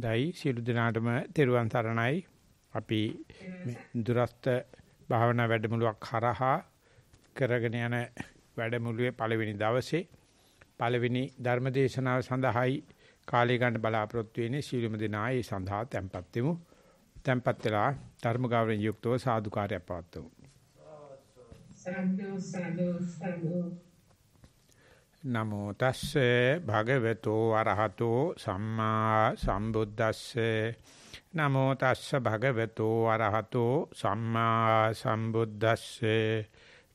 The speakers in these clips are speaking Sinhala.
දැයි සියලු දෙනාටම තෙරුවන් සරණයි. අපි දුරස්ත භාවනා වැඩමුළුවක් හරහා කරගෙන යන වැඩමුළුවේ පළවෙනි දවසේ පළවෙනි ධර්මදේශනාව සඳහායි කාලය ගන්න බලාපොරොත්තු වෙන්නේ සියලුම දෙනා ඒ සඳහා tempත් වෙමු. tempත් වෙලා ධර්ම ගෞරවයෙන් යුක්තව සාදුකාරයක් පවත්වමු. සාදු සාදු සාදු නමෝ තස්සේ භගවතෝ අරහතෝ සම්මා සම්බුද්දස්සේ නමෝ තස්ස භගවතෝ අරහතෝ සම්මා සම්බුද්දස්සේ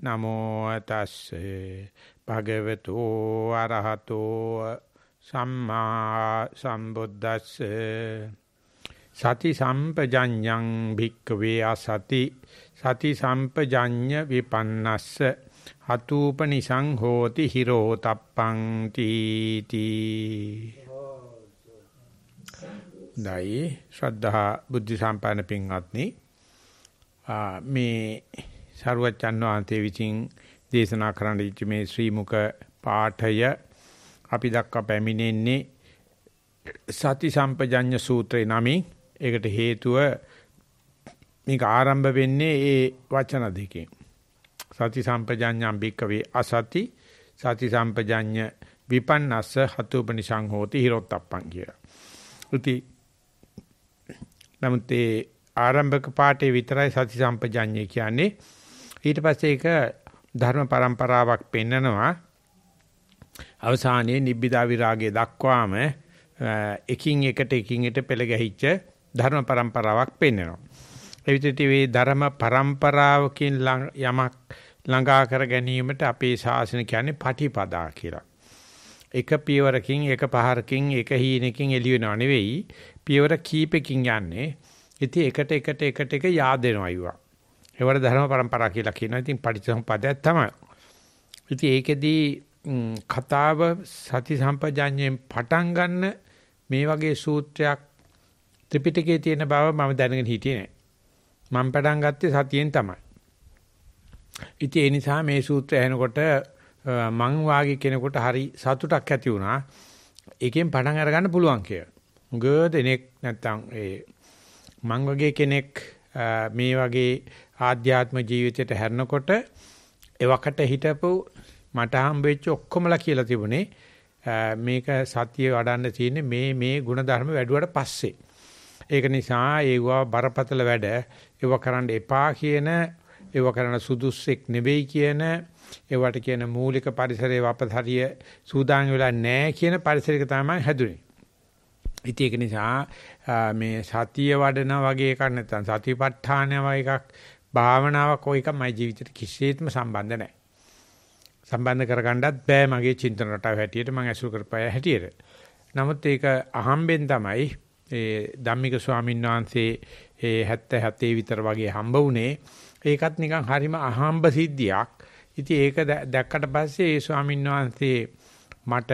නමෝ තස්සේ භගවතෝ අරහතෝ සම්මා සම්බුද්දස්සේ සති සම්පජඤ්ඤං භික්ඛවේ අසති සති සම්පජඤ්ඤ විපන්නස්ස හතුූපනිසං හෝති හිරෝ තප්පං තීති. දයි ශ්‍රද්ධා බුද්ධ සම්පන්න පින්වත්නි මේ සරුවච්චන් වහන්සේ විසින් දේශනා කරන්න ඉච්ච මේ ශ්‍රී මුක පාඨය අපි දක්වා පැමිණෙන්නේ සති සම්පජඤ්ඤ සූත්‍රේ නමින් ඒකට හේතුව මේක ආරම්භ වෙන්නේ ඒ වචන දෙකෙන් සති සම්පජඤ්ඤම් භික්කවේ අසති සති සම්පජඤ්ඤ විපන්නස්ස හතුපනිසං හෝති හිරොත්තප්පං කියලා. ඉති නමුත් ඒ ආරම්භක පාඩේ විතරයි සති සම්පජඤ්ඤය කියන්නේ. ඊට පස්සේ ඒක ධර්ම પરම්පරාවක් පෙන්නනවා. අවසානයේ නිබ්බිදා විරාගය දක්වාම එකින් එකට එකින් එකට පෙළ ගැහිච්ච ධර්ම પરම්පරාවක් පෙන්වනවා. ඒ විදිහට මේ ධර්ම પરම්පරාවකින් යමක් ළඟා කර ගැනීමට අපේ ශාසන කියන්නේ පටිපදා කියලා. එක පියවරකින් එක පහරකින් එක හීනකින් එළියනව නෙවෙයි පියවර කීපකින් යන්නේ. ඉතින් එකට එකට එකට එක yaadෙනවා අයුවා. ඒවට ධර්ම પરම්පරා කියලා කියනවා. ඉතින් පටිච්චසමුප්පාදයක් තමයි. ඉතින් ඒකෙදී කතාව සති සම්පජාඤ්ඤයෙන් පටන් ගන්න මේ වගේ සූත්‍රයක් ත්‍රිපිටකයේ තියෙන බව මම දැනගෙන හිටියේ නෑ. මම පටන් ගත්තේ සතියෙන් තමයි. ඉතින් ඒ නිසා මේ සූත්‍රය ඇහෙනකොට මං වාගේ කෙනෙකුට හරි සතුටක් ඇති වුණා. ඒකෙන් පටන් අරගන්න පුළුවන් කියලා. ගොඩනෙක් නැත්තම් ඒ මං වගේ කෙනෙක් මේ වගේ ආධ්‍යාත්ම ජීවිතයට හැරෙනකොට එවකට හිටපු මට හම්බෙච්ච ඔක්කොමලා කියලා තිබුණේ මේක සතිය වඩන්න තියෙන්නේ මේ මේ ಗುಣධර්ම වැඩුවට පස්සේ. ඒක නිසා ඒවා බරපතල වැඩ ඒවා කරන්න එපා කියන ඒව කරන සුදුස්සෙක් නෙවෙයි කියන ඒවට කියන මූලික පරිසරයේ වපතරිය සූදානම් වෙලා නැහැ කියන පරිසරයක තමයි හැදුනේ. ඉතින් ඒක නිසා මේ සතිය වඩන වගේ එකක් නැත්නම් සතිපට්ඨාන වගේ එකක් භාවනාවක් ඔය එකක් මගේ ජීවිතේට කිසිසේත්ම සම්බන්ධ නැහැ. සම්බන්ධ කරගන්නත් බෑ මගේ චින්තන රටාව හැටියට මම ඇසුරු කරපය හැටියට. නමුත් ඒක අහම්බෙන් තමයි ඒ ධම්මික ස්වාමීන් වහන්සේ ඒ 77 විතර වගේ හම්බ වුණේ ඒකත් නිකන් හරිම අහම්බ සිද්ධියක්. ඉතින් ඒක දැක්කට පස්සේ ඒ ස්වාමීන් වහන්සේ මට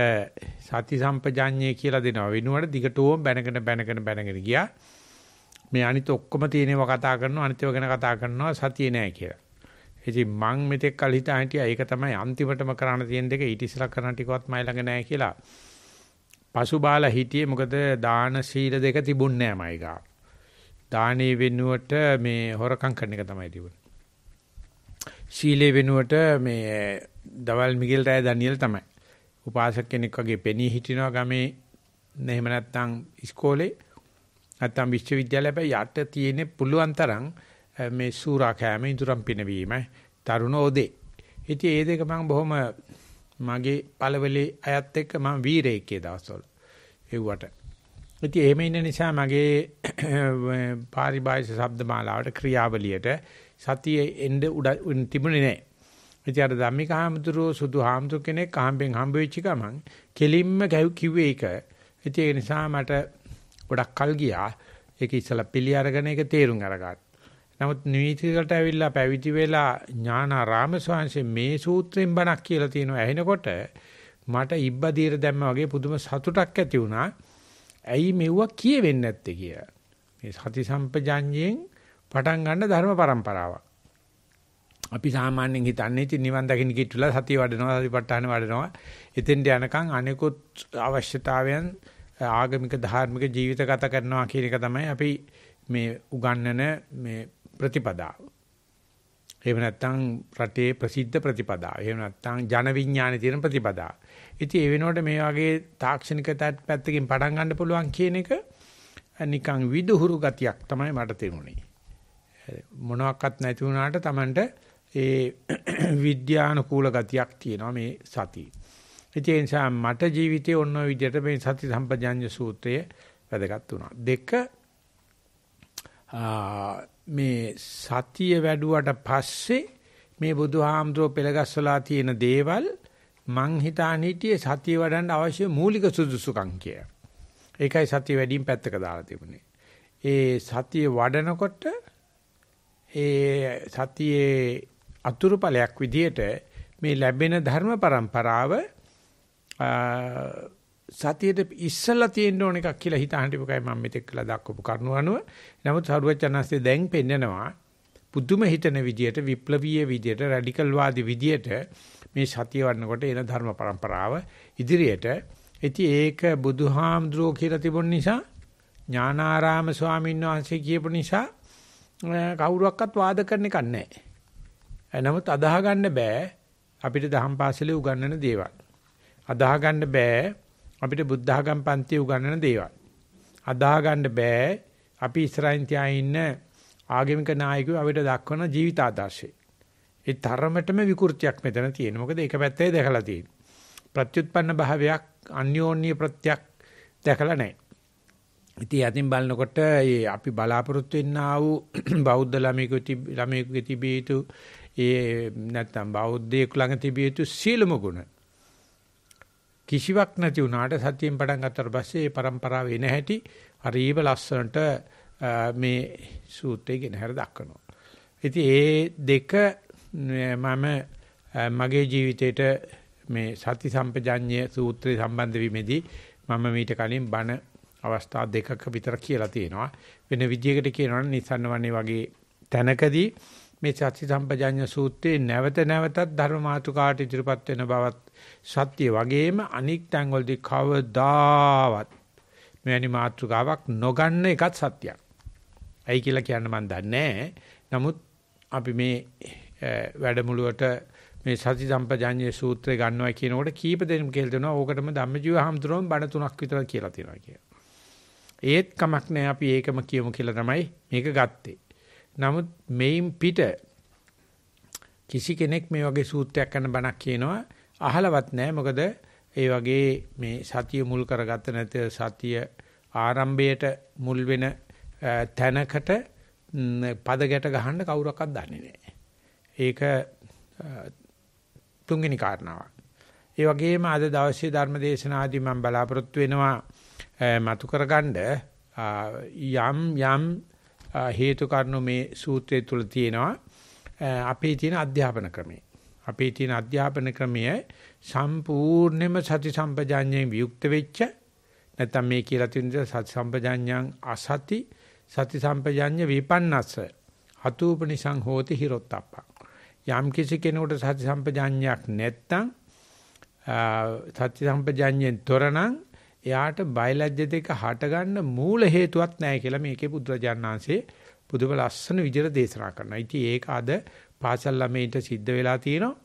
සති සම්පජාඤ්ඤය කියලා දෙනවා වෙනුවට දිගටම බැනගෙන බැනගෙන බැනගෙන ගියා. මේ අනිත් ඔක්කොම තියෙනව කතා කරනවා අනිත්ව ගැන කතා කරනවා සතිය නෑ කියලා. ඉතින් මං මෙතෙක් කල් හිතා හිටියා ඒක තමයි අන්තිමටම කරන්න තියෙන දෙක ඊට ඉස්සලා කරන්න ටිකවත් මයි ළඟ නැහැ කියලා. පසුබාලා හිටියේ මොකද දාන සීල දෙක තිබුණ නැහැ මයි ගාව. දානේ වෙනුවට මේ හොරකම් කරන එක තමයි තිබුණේ. සීලේ වෙනුවට මේ දවල් මිගෙල් රෑ ඩැනියෙල් තමයි. උපාසක කෙනෙක් වගේ පෙනී හිටිනවා ගමේ එහෙම නැත්නම් ඉස්කෝලේ නැත්නම් විශ්වවිද්‍යාලය හැබැයි යට තියෙන පුළුවන් තරම් මේ සූරා කෑම ඉදurang පිනවීම තරුණ ඕදේ. ඉතින් ඒ දෙක මම බොහොම මගේ පළවලේ අයත් එක්ක මම වීරයෙක්ගේ දවස්වල එව්වට ඉතින් එහෙම ඉන්න නිසා මගේ පාරිභාෂික ශබ්දමාලාවට ක්‍රියාවලියට සතියේ එන්න උඩ තිබුණේ නැහැ. ඉතින් අර ධම්මික හාමුදුරුව සුදු හාමුදුර කෙනෙක් කාම්බෙන් හම්බ වෙච්ච ගමන් කෙලින්ම කිව්වේ ඒක. ඉතින් ඒ නිසා මට ගොඩක් කල් ගියා. ඒක ඉස්සලා පිළි අරගෙන ඒක තේරුම් අරගත්තා. නමුත් නිවිතිකට ඇවිල්ලා පැවිදි වෙලා ඥානාරාම ස්වාමීන් මේ සූත්‍රයෙන් බණක් කියලා තියෙනවා. එහිනකොට මට ඉබ්බදීර දැම්ම වගේ පුදුම සතුටක් ඇති වුණා. ඇයි මෙව්වා කියෙවෙන්නේ නැත්තේ කියලා. මේ සති සම්පජඤ්ඤයෙන් පටන් ගන්න ධර්ම પરම්පරාවක්. අපි සාමාන්‍යයෙන් හිතන්නේ ඉතින් නිවන් දකින්න කිට්ටුලා සතිය වඩනවා සතිපට්ඨාන වඩනවා. එතෙන්ට යනකම් අනෙකුත් අවශ්‍යතාවයන් ආගමික ධාර්මික ජීවිත ගත කරනවා කියන එක තමයි අපි මේ උගන්නන මේ ප්‍රතිපදාව. එහෙම නැත්නම් රටේ ප්‍රසිද්ධ ප්‍රතිපදා. එහෙම නැත්නම් ජන විඥානයේ තියෙන ප්‍රතිපදා. ඉතින් ඒ වෙනුවට මේ වගේ තාක්ෂණික පැත්තකින් පටන් ගන්න පුළුවන් කියන එක නිකන් විදුහුරු ගතියක් තමයි මට තේරුනේ. මොනවත් නැති වුණාට Tamanට ඒ විද්‍යානුකූල ගතියක් තියෙනවා මේ සතිය. ඉතින් ඒ නිසා මට ජීවිතේ ඔන්න ඔය විදිහට මේ සති සම්පජාඤ්ඤ සූත්‍රය වැදගත් වුණා. දෙක මේ සතිය වැඩුවට පස්සේ මේ බුදුහාමුදුරෝ පෙළගස්සලා තියෙන දේවල් මං හිතාන හිටියේ සතිය වඩන්න අවශ්‍ය මූලික සුදුසුකම් කිය. ඒකයි සතිය වැඩිම පැත්තක දාලා තිබුණේ. ඒ සතිය වඩනකොට ඒ සතියේ අතුරු ඵලයක් විදියට මේ ලැබෙන ධර්ම પરම්පරාව සතියට ඉස්සලා තියෙන්න ඕන එකක් කියලා හිතාන ටිකයි මම මෙතෙක් කළා දක්වපු කරුණු අනුව. නමුත් සරුවචනන්සේ දැන් පෙන්නනවා පුදුම හිතන විදියට විප්ලවීය විදියට රැඩිකල් වාදී විදියට මේ සතිය වන්නකොට එන ධර්ම પરම්පරාව ඉදිරියට ඉති ඒක බුදුහාමුදුරෝ කියලා තිබුණ නිසා ඥානාරාම ස්වාමීන් වහන්සේ කියපු නිසා කවුරුවක්වත් වාද කරන එකක් නැහැ. නමුත් අදාහ ගන්න බෑ අපිට දහම් පාසලේ උගන්වන දේවල්. අදාහ ගන්න බෑ අපිට බුද්ධඝම් පන්ති උගන්වන දේවල්. අදා ගන්න බෑ. අපි ඉස්සරහින් තියා ඉන්න ආගමික නායකයෝ අපිට දක්වන ජීවිත ආදර්ශය. ඒ තරමටම විකෘතියක් මෙතන තියෙන. මොකද ඒක පැත්තේ දැකලා තියෙන. ප්‍රත්‍යুৎপন্ন භාවයක් අන්‍යෝන්‍ය ප්‍රත්‍යක් දැකලා නැහැ. ඉතින් අතින් බලනකොට ඒ අපි බලාපොරොත්තු වෙන්න ආ වූ බෞද්ධ ළමයෙකු ළමයෙකුගේ තිබිය යුතු ඒ නැත්නම් බෞද්ධයෙකු ළඟ තිබිය යුතු සීලම ගුණ කිසිවක් නැති වුණාට සතියෙන් පටන් ගත්තට පස්සේ මේ પરම්පරාව එන හැටි හරිම ලස්සනට මේ සූත්‍රයේ ගෙනහැර දක්වනවා. ඉතින් ඒ දෙක මම මගේ ජීවිතේට මේ සති සම්පජඤ්ඤය සූත්‍රය සම්බන්ධ වීමේදී මම මීට කලින් බණ අවස්ථා දෙකක විතර කියලා තියෙනවා. වෙන විදියකට කියනවනම් නිසන්න වන්නේ වගේ තැනකදී මේ සති සම්පජඤ්ඤ සූත්‍රයේ නැවත නැවතත් ධර්ම මාතුකාට ඉදිරිපත් වෙන බවත් සත්‍ය වගේම අනික් තැන්වලදී කවදාවත් මෙවැනි මාතෘකාවක් නොගන්න එකත් සත්‍යයක්. ඇයි කියලා කියන්න මම දන්නේ නමුත් අපි මේ වැඩමුළුවට මේ සති සම්පජාඤ්ඤේ සූත්‍රය ගන්නවා කියනකොට කීප දෙනෙක් කියලා දෙනවා. ඕකටම ධම්මජීව හැමතුරම බණ තුනක් විතර කියලා තියෙනවා කියලා. ඒත් කමක් නැහැ අපි ඒකම කියමු කියලා තමයි මේක ගත්තේ. නමුත් මේන් පිට කිසි කෙනෙක් මේ වගේ සූත්‍රයක් ගන්න බණක් කියනවා අහලවත් නැහැ මොකද ඒ වගේ මේ සතිය මුල් කරගත්ත නැත්නම් සතිය ආරම්භයට මුල් වෙන තැනකට පද ගැට ගහන්න කවුරක්වත් දන්නේ නැහැ. ඒක තුන්වෙනි කාරණාවක්. ඒ වගේම අද දවසේ ධර්ම දේශනාදී මම බලාපොරොත්තු වෙනවා මතු කරගන්න යම් යම් හේතු කාරණු මේ සූත්‍රය තුල තියෙනවා. අපේ තියෙන අධ්‍යාපන ක්‍රමේ අපේ තියෙන අධ්‍යාපන ක්‍රමය සම්පූර්ණයෙන්ම සති සම්පජාඤ්ඤයෙන් වියුක්ත වෙච්ච නැත්නම් මේ කියලා තියෙන සති සම්පජාඤ්ඤං අසති සති සම්පජාඤ්ඤ විපන්නස්ස අතූපනිසං හෝති හිරොත්තප්ප යම් කිසි කෙනෙකුට සති සම්පජාඤ්ඤයක් නැත්නම් සති සම්පජාඤ්ඤයෙන් තොරනම් එයාට බයලජ්‍ය දෙක හටගන්න මූල හේතුවක් නැහැ කියලා මේකේ බුදුරජාණන්සේ බුදුම ලස්සන විදිහට දේශනා කරනවා. ඉතින් ඒක අද පාසල් ළමයින්ට සිද්ධ වෙලා තියෙනවා.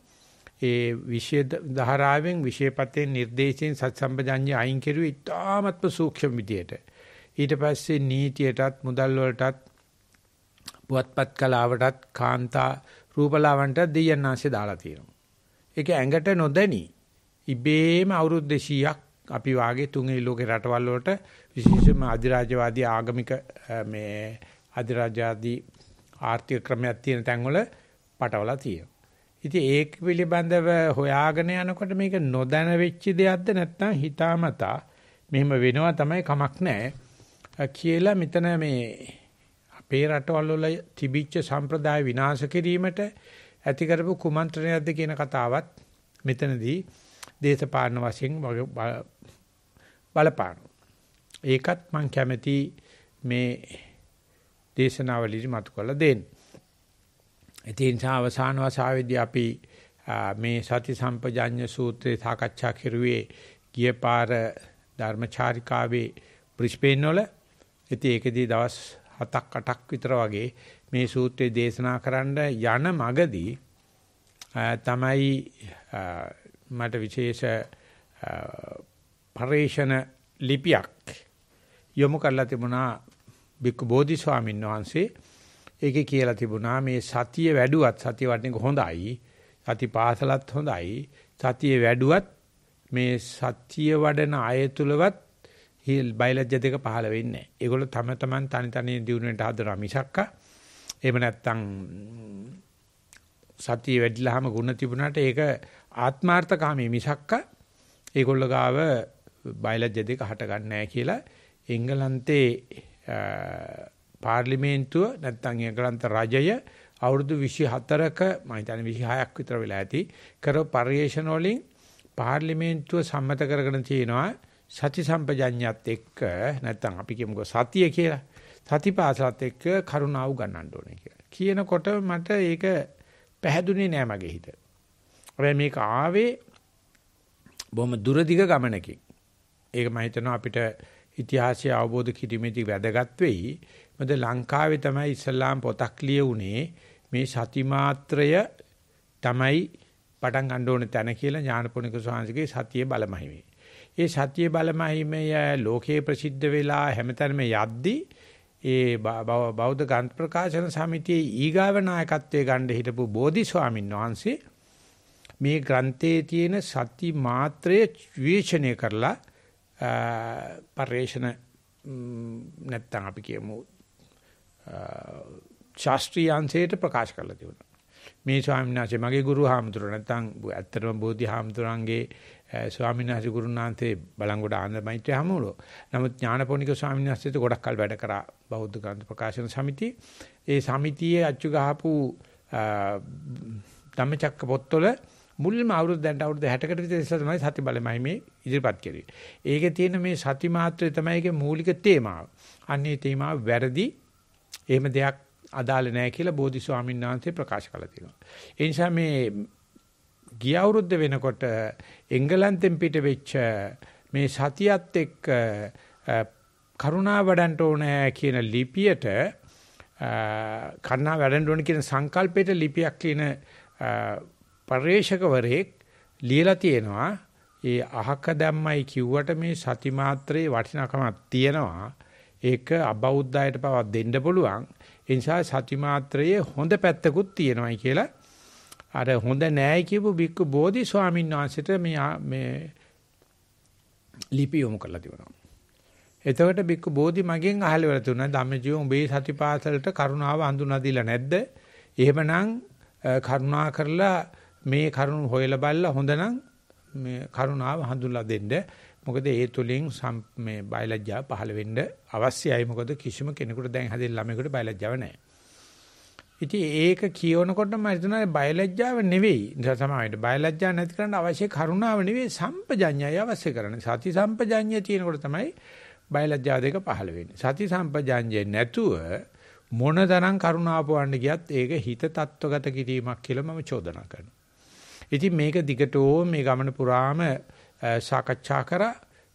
ඒ විෂය ධාරාවෙන් විෂයපතේ නිර්දේශයෙන් සත්සම්පජඤ්ඤය අයින් කෙරුවේ ඉතාමත්ම සූක්ෂම විදියට. ඊට පස්සේ නීතියටත් මුදල් වලටත් පුවත්පත් කලාවටත් කාන්තා රූපලාවන්ට දෙයන්නාසේ දාලා තියෙනවා. ඒක ඇඟට නොදැනි ඉබේම අවුරුදු 200ක් අපි වාගේ තුන්වෙනි ලෝකේ රටවල් වලට විශේෂයෙන්ම අධිරාජ්‍යවාදී ආගමික මේ අධිරාජ්‍යවාදී ආර්ථික ක්‍රමයක් තියෙන තැන්වල පටවලා තියෙනවා. ඉතින් ඒක පිළිබඳව හොයාගෙන යනකොට මේක නොදැන වෙච්ච දෙයක්ද නැත්නම් හිතාමතා මෙහෙම වෙනවා තමයි කමක් නැහැ කියලා මෙතන මේ අපේ රටවල් වල තිබිච්ච සම්ප්‍රදාය විනාශ කිරීමට ඇති කරපු කුමන්ත්‍රණයක්ද කියන කතාවත් මෙතනදී දේශපාලන වශයෙන් බලපාන. ඒකත් මම කැමති මේ දේශනාවලදී මතු කරලා දෙන්නේ. ඒ නිසා අවසාන වතාවේදී අපි මේ සති සම්පජාඤ්ඤ සූත්‍රය සාකච්ඡා කරුවේ ගිය පාර ධර්මචාරිකාවේ බ්‍රිස්බේන් වල. ඉතින් ඒකෙදී දවස් 7ක් 8ක් විතර වගේ මේ සූත්‍රය දේශනා කරන්න යන මගදී තමයි මට විශේෂ පරේෂණ ලිපියක් යොමු කරලා තිබුණා බික්කු බෝධි ස්වාමීන් වහන්සේ ඒකේ කියලා තිබුණා මේ සතිය වැඩුවත් සතිය වටනික හොඳයි. සති පාසලත් හොඳයි. සතිය වැඩුවත් මේ සතිය වඩන අය තුලවත් බයලජ්‍ය දෙක පහළ වෙන්නේ නැහැ. ඒගොල්ලෝ තම තමන් තනි තනියෙන් දිනුවෙන්ට හදනවා මිසක්ක එහෙම නැත්තම් සතිය වැඩිලාම ಗುಣ තිබුණාට ඒක ආත්මාර්ථකාමී මිසක්ක ඒගොල්ලෝ ගාව බයලජ්‍ය දෙක හටගන්නේ නැහැ කියලා එංගලන්තේ පාර්ලිමේන්තුව නැත්නම් එංගලන්ත රජය අවුරුදු 24ක මම හිතන්නේ 26ක් විතර වෙලා ඇති කරව පරිේශන වලින් පාර්ලිමේන්තුව සම්මත කරගෙන තියෙනවා සති සම්පජඤ්ඤයත් එක්ක නැත්නම් අපි කියමුකෝ සතිය කියලා සතිපාසලත් එක්ක කරුණාව ගන්නන්න ඕනේ කියලා. කියනකොට මට ඒක පැහැදුනේ නෑ මගේ හිත. හැබැයි මේක ආවේ බොහොම දුරදිග ගමනකින්. ඒක මම හිතනවා අපිට ඉතිහාසය අවබෝධ කිරීමේදී වැදගත් වෙයි. මොකද ලංකාවේ තමයි ඉස්ලාම් පොතක් ලියුනේ මේ සති මාත්‍රය තමයි පටන් ගන්න ඕන තැන කියලා ඥානපෝනික සාංශිකේ සතිය බලමහිමේ. ඒ සතිය බලමහිමේ ලෝකේ ප්‍රසිද්ධ වෙලා හැමතැනම යද්දී ඒ බෞද්ධ ග්‍රන්ථ ප්‍රකාශන සමිතියේ ඊගාව නායකත්වයේ ගන්න හිටපු බෝධි ස්වාමීන් වහන්සේ මේ ග්‍රන්ථයේ තියෙන සති මාත්‍රය විචනය කරලා පරේෂණ නැත්තම් අපි කියමු ශාස්ත්‍රීය අංශයට ප්‍රකාශ කරලා තිබුණා. මේ ස්වාමීන් වහන්සේ මගේ ගුරු හාමුදුර නැත්නම් ඇත්තටම බෝධි හාමුදුරන්ගේ ස්වාමීන් වහන්සේ ගුරුනාන්තේ බලංගොඩ ආනන්ද මෛත්‍රී හමුවලෝ. නමුත් ඥානපෝනික ස්වාමීන් වහන්සේත් ගොඩක් කල් වැඩ කරා බෞද්ධ ග්‍රන්ථ ප්‍රකාශන සමිතිය. ඒ සමිතියේ අච්චු ගහපු ධම්මචක්ක පොත්වල මුල්ම අවුරුදු දැන් අවුරුදු 60කට විතර ඉස්සර තමයි සති බලමයි මේ ඉදිරිපත් කරේ. ඒකේ තියෙන මේ සති මාත්‍රය තමයි ඒකේ මූලික තේමාව. අන්නේ තේමාව වැරදි එහෙම දෙයක් අදාළ නැහැ කියලා බෝධි ස්වාමීන් වහන්සේ ප්‍රකාශ කළා තියෙනවා. ඒ නිසා මේ ගිය අවුරුද්ද වෙනකොට එංගලන්තෙන් පිට වෙච්ච මේ සතියත් එක්ක කරුණා වඩන්ට ඕනෑ කියන ලිපියට කරුණා වඩන්ට ඕන කියන සංකල්පයට ලිපියක් කියන පරිේශකවරයෙක් ලියලා තියෙනවා ඒ අහක දැම්මයි කිව්වට මේ සති මාත්‍රේ වටිනකමක් තියෙනවා ඒක අබෞද්ධයට පවා දෙන්න පුළුවන්. ඒ නිසා සති මාත්‍රයේ හොඳ පැත්තකුත් තියෙනවායි කියලා අර හොඳ නෑයි කියපු බික්කු බෝධි ස්වාමීන් වහන්සේට මේ මේ ලිපි යොමු කරලා තිබුණා. එතකොට බික්කු බෝධි මගෙන් අහලවල තුන ධම්මජීව උඹේ සතිපාසලට කරුණාව හඳුනා දීලා නැද්ද? එහෙමනම් කරුණා කරලා මේ කරුණ හොයලා බලලා හොඳනම් මේ කරුණාව හඳුන්ලා දෙන්න මොකද ඒ තුලින් මේ බයලජ්ජා පහළ වෙන්න අවශ්‍යයි මොකද කිසිම කෙනෙකුට දැන් හැදෙන ළමයෙකුට බයලජ්ජාව නැහැ. ඉතින් ඒක කියනකොට මම හිතනවා බයලජ්ජාව නෙවෙයි සමාවෙන්න බයලජ්ජා නැති කරන්න අවශ්‍ය කරුණාව නෙවෙයි සම්පජඤ්ඤය අවශ්‍ය කරන්නේ සති සම්පජඤ්ඤය තියෙනකොට තමයි බයලජ්ජා දෙක පහළ වෙන්නේ සති සම්පජඤ්ඤය නැතුව මොන තරම් කරුණාව පවන්න ගියත් ඒක හිත තත්වගත කිරීමක් කියලා මම චෝදනා කරනවා ඉතින් මේක දිගටෝ මේ ගමන පුරාම සාකච්ඡා කරා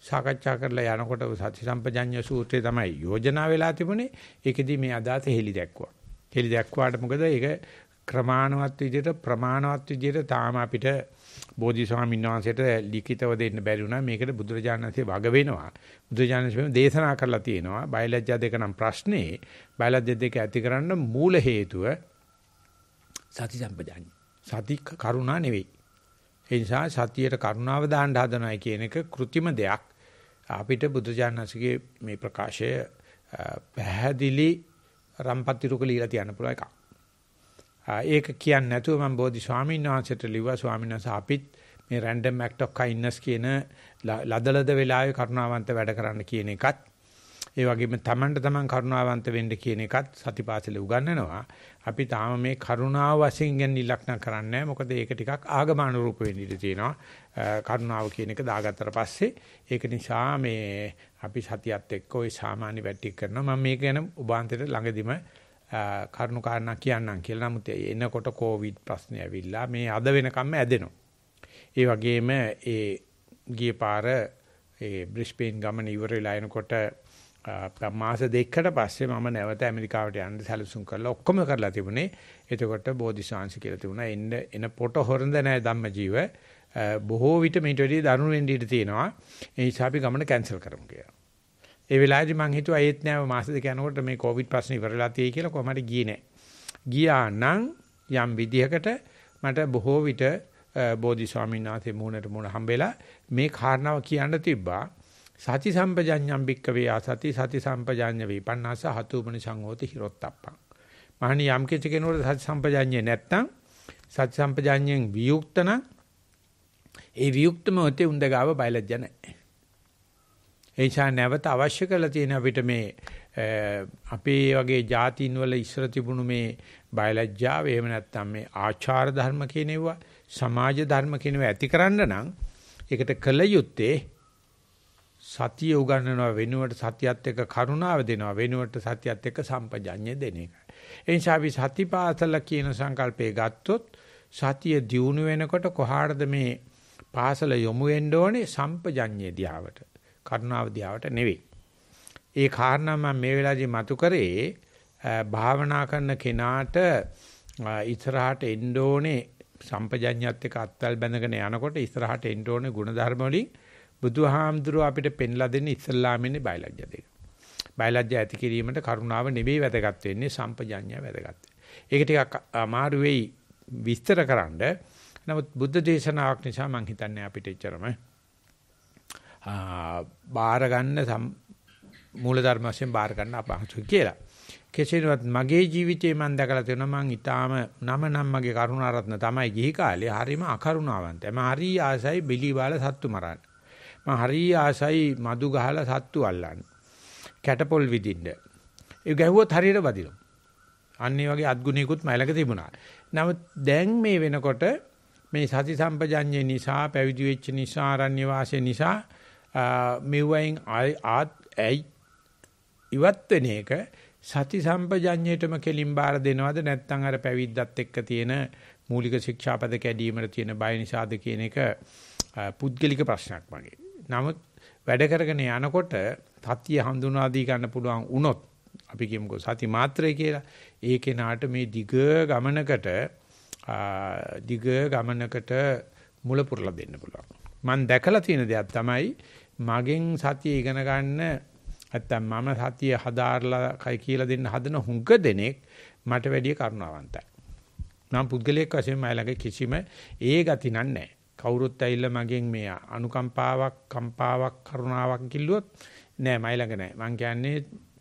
සාකච්ඡා කරලා යනකොට සති සම්පජඤ්ඤ සූත්‍රය තමයි යෝජනා වෙලා තිබුණේ. ඒකෙදි මේ අදාත හෙලි දැක්වුවා. හෙලි දැක්වාට මොකද ඒක ක්‍රමාණවත් විදිහට ප්‍රමාණවත් විදිහට තාම අපිට බෝධි ස්වාමීන් වහන්සේට ලිඛිතව දෙන්න බැරි වුණා. මේකට බුදුරජාණන් වහන්සේ වග වෙනවා. බුදුරජාණන් වහන්සේ දේශනා කරලා තියෙනවා. බයලජ්ජා දෙක නම් ප්‍රශ්නේ. බයලජ්ජා දෙක ඇති කරන්න මූල හේතුව සති සම්පජඤ්ඤ. සති කරුණා නෙවෙයි. ඒ නිසා සතියට කරුණාව දාන්න හදනයි කියන එක કૃතිම දෙයක්. අපිට බුදුජානසගේ මේ ප්‍රකාශය පැහැදිලි රම්පතිරුක ලීලා තියන්න පුළුවන් එකක්. ඒක කියන්නේ නැතුව මම බෝධි ස්වාමීන් වහන්සේට ලිව්වා ස්වාමීන් වහන්සේ අපිත් මේ random act of kindness කියන ලදලද වෙලාවේ කරුණාවන්ත වැඩ කරන්න කියන එකත් ඒ වගේම තමන්ට තමන් කරුණාවන්ත වෙන්න කියන එකත් සතිපාසලේ උගන්වනවා. අපි තාම මේ කරුණාව වශයෙන් ගැන ඉලක්කම් කරන්නේ මොකද ඒක ටිකක් ආගමනුරූප වෙන්න ඉඩ තියෙනවා. කරුණාව කියන එක දාගත්තට පස්සේ ඒක නිසා මේ අපි සතියත් එක්ක ওই සාමාන්‍ය වැටි කරනවා. මම මේක ගැන උභාන්තයට ළඟදිම කරුණු කාරණා කියන්නම් කියලා. නමුත් එනකොට කොවිඩ් ප්‍රශ්නේ ඇවිල්ලා මේ අද වෙනකම්ම ඇදෙනවා. ඒ වගේම ඒ ගිය පාර ඒ බ්‍රිස්බේන් ගමන ඉවර වෙලා එනකොට මාස දෙකකට පස්සේ මම නැවත ඇමරිකාවට යන්න සැලසුම් කරලා ඔක්කොම කරලා තිබුණේ. එතකොට බෝධිසාංශ කියලා තිබුණා. එන්න එන පොට හොරඳ නැහැ ධම්මජීව. බොහෝ විට මේට වැඩිය දරුණු වෙන්න ඉඩ තියෙනවා. ඒ නිසා අපි ගමන කැන්සල් කරමු කියලා. ඒ වෙලාවේදී මං හිතුවා ඒත් නෑ මාස දෙක යනකොට මේ කොවිඩ් ප්‍රශ්නේ ඉවරලා තියෙයි කියලා කොහමද ගියේ නෑ. ගියා නම් යම් විදිහකට මට බොහෝ විට බෝධි ස්වාමීන් වහන්සේ මුණට මුණ හම්බෙලා මේ කාරණාව කියන්න තිබ්බා. සති සම්පජඤ්ඤම් භික්කවේ ආසති සති සම්පජඤ්ඤ විපන්නාස හතුමනි සංඝෝති හිරොත්තප්පං. මහණි යම් කිසි කෙනෙකුට සති සම්පජඤ්ඤය නැත්නම් සති සම්පජඤ්ඤයෙන් වියුක්ත නම් ඒ වියුක්තම උත්තේ උඳ ගාව බයලජ්ජ නැහැ. එනිසා නැවත අවශ්‍ය කරලා තියෙන අපිට මේ අපේ වගේ જાතින් වල ඉස්සර තිබුණු මේ බයලජ්ජාව එහෙම නැත්නම් මේ ආචාර ධර්ම කියනවා සමාජ ධර්ම කියනවා ඇති කරන්න නම් ඒකට කල යුත්තේ සතිය උගන්වනවා වෙනුවට සතියත් එක්ක කරුණාව දෙනවා වෙනුවට සතියත් එක්ක සම්පජඤ්ඤය දෙන එක. එනිසා අපි සතිපාසල කියන සංකල්පය ගත්තොත් සතිය දියුණු වෙනකොට කොහාටද මේ පාසල යොමු වෙන්න ඕනේ සම්පජඤ්ඤය දිහාවට. කරුණාව දිහාවට නෙවෙයි. ඒ කාරණා මම මේ වෙලාවේදී මතු කරේ භාවනා කරන කෙනාට ඉස්සරහට එන්න ඕනේ සම්පජඤ්ඤයත් එක්ක අත්වල බැඳගෙන යනකොට ඉස්සරහට එන්න ඕනේ ಗುಣධර්ම වලින් බුදුහාමුදුරුව අපිට පෙන්ලා දෙන්නේ ඉස්ලාමෙන්නේ බයලජ්‍ය දෙක. බයලජ්‍ය ඇති කිරීමට කරුණාව නෙවෙයි වැදගත් වෙන්නේ සම්පජඤ්ඤය වැදගත්. ඒක ටිකක් අමාරු වෙයි විස්තරකරනද. නමුත් බුද්ධ දේශනාවක් නිසා මම හිතන්නේ අපිට එච්චරම බාර ගන්න මූලධර්ම වශයෙන් බාර ගන්න අපහසුයි කියලා. කෙසේවත් මගේ ජීවිතේ මම දැකලා තියෙනවා මං ඊටාම නම නම් මගේ කරුණාරත්න තමයි ගිහි කාලේ හරිම අකරුණාවන්තයි. මම හරි ආසයි බිලි බාල සත්තු මරන්න. මම හරි ආසයි මදු ගහලා සත්තු අල්ලන්න. කැටපොල් විදින්න. ඒ ගැහුවොත් හරියට වදිනවා. අන්න ඒ වගේ අත්ගුණයකුත් මයිලක තිබුණා. නමුත් දැන් මේ වෙනකොට මේ සති සම්පජඤ්ඤේ නිසා පැවිදි වෙච්ච නිසා ආරණ්‍ය වාසය නිසා මෙවයින් ආත් ඇයි ඉවත් වෙන එක සති සම්පජඤ්ඤේටම කෙලින් බාර දෙනවද නැත්නම් අර පැවිද්දත් එක්ක තියෙන මූලික ශික්ෂාපද කැඩීමර තියෙන බය නිසාද කියන එක පුද්ගලික ප්‍රශ්නයක් වගේ. නමුත් වැඩ කරගෙන යනකොට සතිය හඳුනා දී ගන්න පුළුවන් වුණොත් අපි කියමුකෝ සති මාත්‍රය කියලා. ඒ කෙනාට මේ දිග ගමනකට දිග ගමනකට මුල පුරලා දෙන්න පුළුවන්. මම දැකලා තියෙන දෙයක් තමයි මගෙන් සතිය ඉගෙන ගන්න නැත්තම් මම සතිය හදාarලා කයි කියලා දෙන්න හදන හුඟ දෙනෙක් මට වැඩිය කරුණාවන්තයි. නම් පුද්ගලයෙක් වශයෙන් මයි ළඟ කිසිම ඒ ගති නන්නේ. කවුරුත් ඇවිල්ලා මගෙන් මේ අනුකම්පාවක් කම්පාවක් කරුණාවක් කිල්ලුවොත් නෑ මයි ළඟ නෑ මං කියන්නේ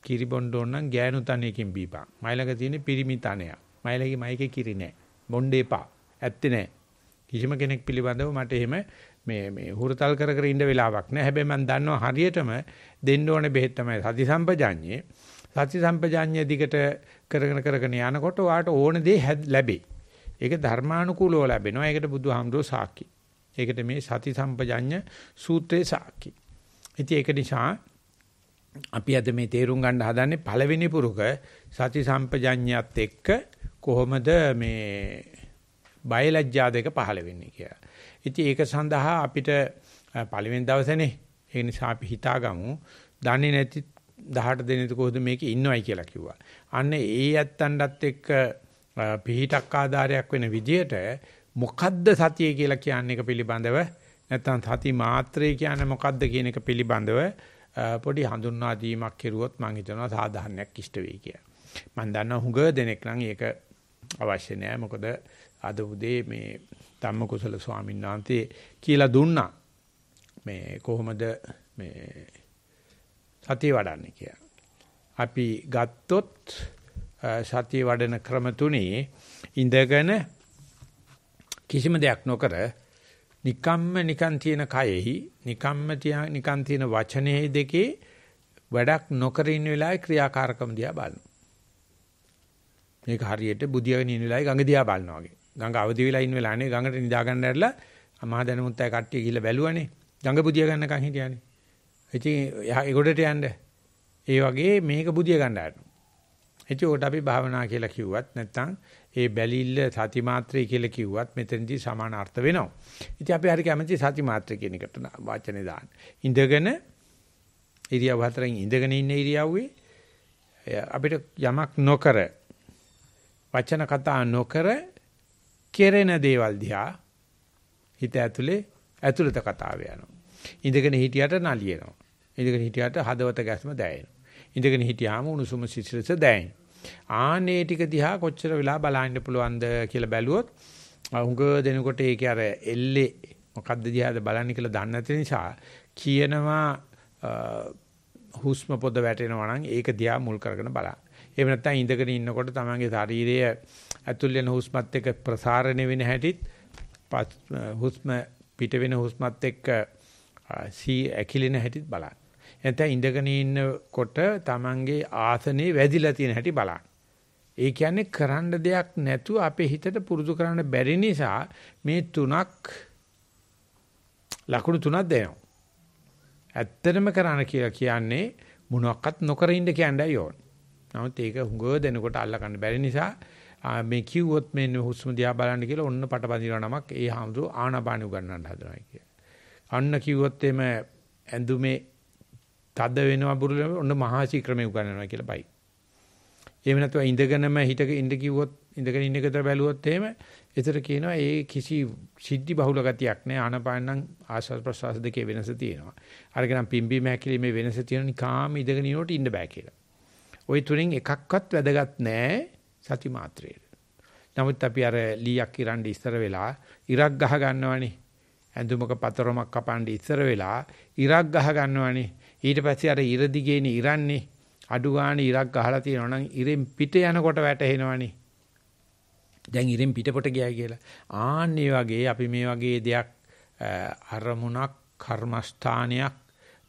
කිරි බොණ්ඩ ඕන නම් ගෑනු තනියකින් බීපන් මයි ළඟ තියෙන පිරිමි තනයක් මයි ළඟේ මයිකේ කිරි නෑ බොණ්ඩ එපා ඇත්තේ නෑ කිසිම කෙනෙක් පිළිබඳව මට එහෙම මේ මේ හුරතල් කර කර ඉන්න වෙලාවක් නෑ හැබැයි මං දන්නවා හරියටම දෙන්න ඕනේ බෙහෙත් තමයි සති සම්පජාඤ්ඤේ සති සම්පජාඤ්ඤය දිගට කරගෙන කරගෙන යනකොට ඔයාට ඕන දේ ලැබේ ඒක ධර්මානුකූලව ලැබෙනවා ඒකට බුදුහාමුදුරෝ සාක්ෂි ඒකට මේ සති සම්පජඤ්ඤ සූත්‍රයේ සාක්ෂි. ඉතින් ඒක නිසා අපි අද මේ තේරුම් ගන්න හදන්නේ පළවෙනි පුරුක සති සම්පජඤ්ඤයත් එක්ක කොහොමද මේ බයලජ්ජා දෙක පහළ වෙන්නේ කියලා. ඉතින් ඒක සඳහා අපිට පළවෙනි දවසේනේ ඒ නිසා අපි හිතාගමු දන්නේ නැති 18 දෙනෙක් කොහොමද මේක ඉන්නවයි කියලා කිව්වා. අන්න ඒ ඇත්තන්ටත් එක්ක පිහිටක් ආධාරයක් වෙන විදියට මොකද්ද සතිය කියලා කියන්නේ එක පිළිබඳව නැත්නම් සති මාත්‍රේ කියන්නේ මොකද්ද කියන එක පිළිබඳව පොඩි හඳුන්වා දීමක් කෙරුවොත් මම හිතනවා සාධාරණයක් ඉෂ්ට වෙයි කියලා. මම දන්නවා හුඟ දෙනෙක් නම් ඒක අවශ්‍ය නෑ මොකද අද උදේ මේ ධම්ම කුසල ස්වාමීන් වහන්සේ කියලා දුන්නා මේ කොහොමද මේ සතිය වඩන්නේ කියලා. අපි ගත්තොත් සතිය වඩන ක්‍රම තුනේ ඉඳගෙන කිසිම දෙයක් නොකර නිකම්ම නිකන් තියෙන කයෙහි නිකම්ම නිකන් තියෙන වචනේ දෙකේ වැඩක් නොකර ඉන්න වෙලාවේ ක්‍රියාකාරකම් දිහා බලනවා. මේක හරියට බුදියාගෙන ඉන්න වෙලාවේ ගඟ දිහා බලනවා වගේ. ගඟ අවදි වෙලා ඉන්න වෙලාවේ ගඟට නිදා ගන්න ඇරලා අමහා දැනුමුත් අය කට්ටිය ගිහිල්ලා බැලුවනේ. ගඟ බුදියා ගන්නකන් හිටියානේ. ඉතින් එහා ඒගොඩට යන්න. ඒ වගේ මේක බුදියා ගන්න ආරනවා. ඉතින් ඕකට අපි භාවනා කියලා කිව්වත් නැත්නම් ඒ බැලිල්ල සති මාත්‍රය කියලා කිව්වත් මෙතනදී සමාන අර්ථ වෙනවා. ඉතින් අපි හරි කැමති සති මාත්‍රය කියන එකට වාචනේ දාන්න. ඉඳගෙන ඉරියව් හතරෙන් ඉඳගෙන ඉන්න ඉරියව්වේ අපිට යමක් නොකර වචන කතා නොකර කෙරෙන දේවල් දිහා හිත ඇතුලේ ඇතුළත කතාව යනවා. ඉඳගෙන හිටියට නලියනවා. ඉඳගෙන හිටියට හදවත ගැස්ම දැනෙනවා. ඉඳගෙන හිටියාම උණුසුම සිසිලස දැනෙනවා. ආනේ ටික දිහා කොච්චර වෙලා බලන්න පුළුවන්ද කියලා බැලුවොත් හුඟ දෙනකොට ඒකේ අර එල්ලේ මොකද්ද දිහාද බලන්නේ කියලා දන්නේ නැති නිසා කියනවා හුස්ම පොද වැටෙනවා නම් ඒක දිහා මුල් කරගෙන බලන්න. එහෙම නැත්නම් ඉඳගෙන ඉන්නකොට තමන්ගේ ශරීරය ඇතුල් වෙන හුස්මත් එක්ක ප්‍රසාරණය වෙන හැටිත් හුස්ම පිට වෙන හුස්මත් එක්ක සී ඇකිලෙන හැටිත් බලන්න. නැත්නම් ඉඳගෙන ඉන්නකොට Tamange ආසනේ වැදිලා තියෙන හැටි බලන්න. ඒ කියන්නේ කරන්න දෙයක් නැතුව අපේ හිතට පුරුදු කරන්න බැරි නිසා මේ තුනක් ලකුණු තුනක් දෙනවා. ඇත්තටම කරන්න කියලා කියන්නේ මොනවත් නොකර ඉන්න කියන්නයි ඕන. නමුත් ඒක හුඟව දෙනකොට අල්ලගන්න බැරි නිසා මේ කිව්වොත් මේ හුස්ම දිහා බලන්න කියලා ඔන්න පටබඳිනවා නමක් ඒ හැමදෝ ආනාපානිය උගන්වන්න හදනවා කියලා. අන්න කිව්වොත් එimhe ඇඳුමේ තද වෙනවා බුරුල ඔන්න මහාචි ක්‍රමයේ උගන්වනවා කියලා බයි. එහෙම නැත්නම් ඉඳගෙනම හිටක ඉඳ කිව්වොත් ඉඳගෙන ඉන්න එකට බැලුවොත් එහෙම ඒතර කියනවා ඒ කිසි සිද්ධි බහුල ගතියක් නැහැ ආනපාන නම් ආස්වාද ප්‍රසවාස දෙකේ වෙනස තියෙනවා. අරගෙනම් පිම්බීම හැකිලිමේ වෙනස තියෙන නිකාම ඉඳගෙන ඉනොට ඉන්න බෑ කියලා. ওই තුنين එකක්වත් වැදගත් නැහැ සති මාත්‍රේට. නමුත් අපි අර ලීයක් ඉරන් ඉස්සර වෙලා ඉරක් ගහ ගන්නවනේ. ඇඳුමක පතරමක් කපන්න ඉස්සර වෙලා ඉරක් ගහ ගන්නවනේ. ඊට පස්සේ අර ඉර දිගේන ඉරන්නේ අඩු ගන්න ඉරක් ගහලා තියෙනවා නම් ඉරෙන් පිට යනකොට වැටෙනවනේ. දැන් ඉරෙන් පිටපොට ගියා කියලා. ආන්නේ වගේ අපි මේ වගේ දෙයක් අරමුණක් කර්මස්ථානයක්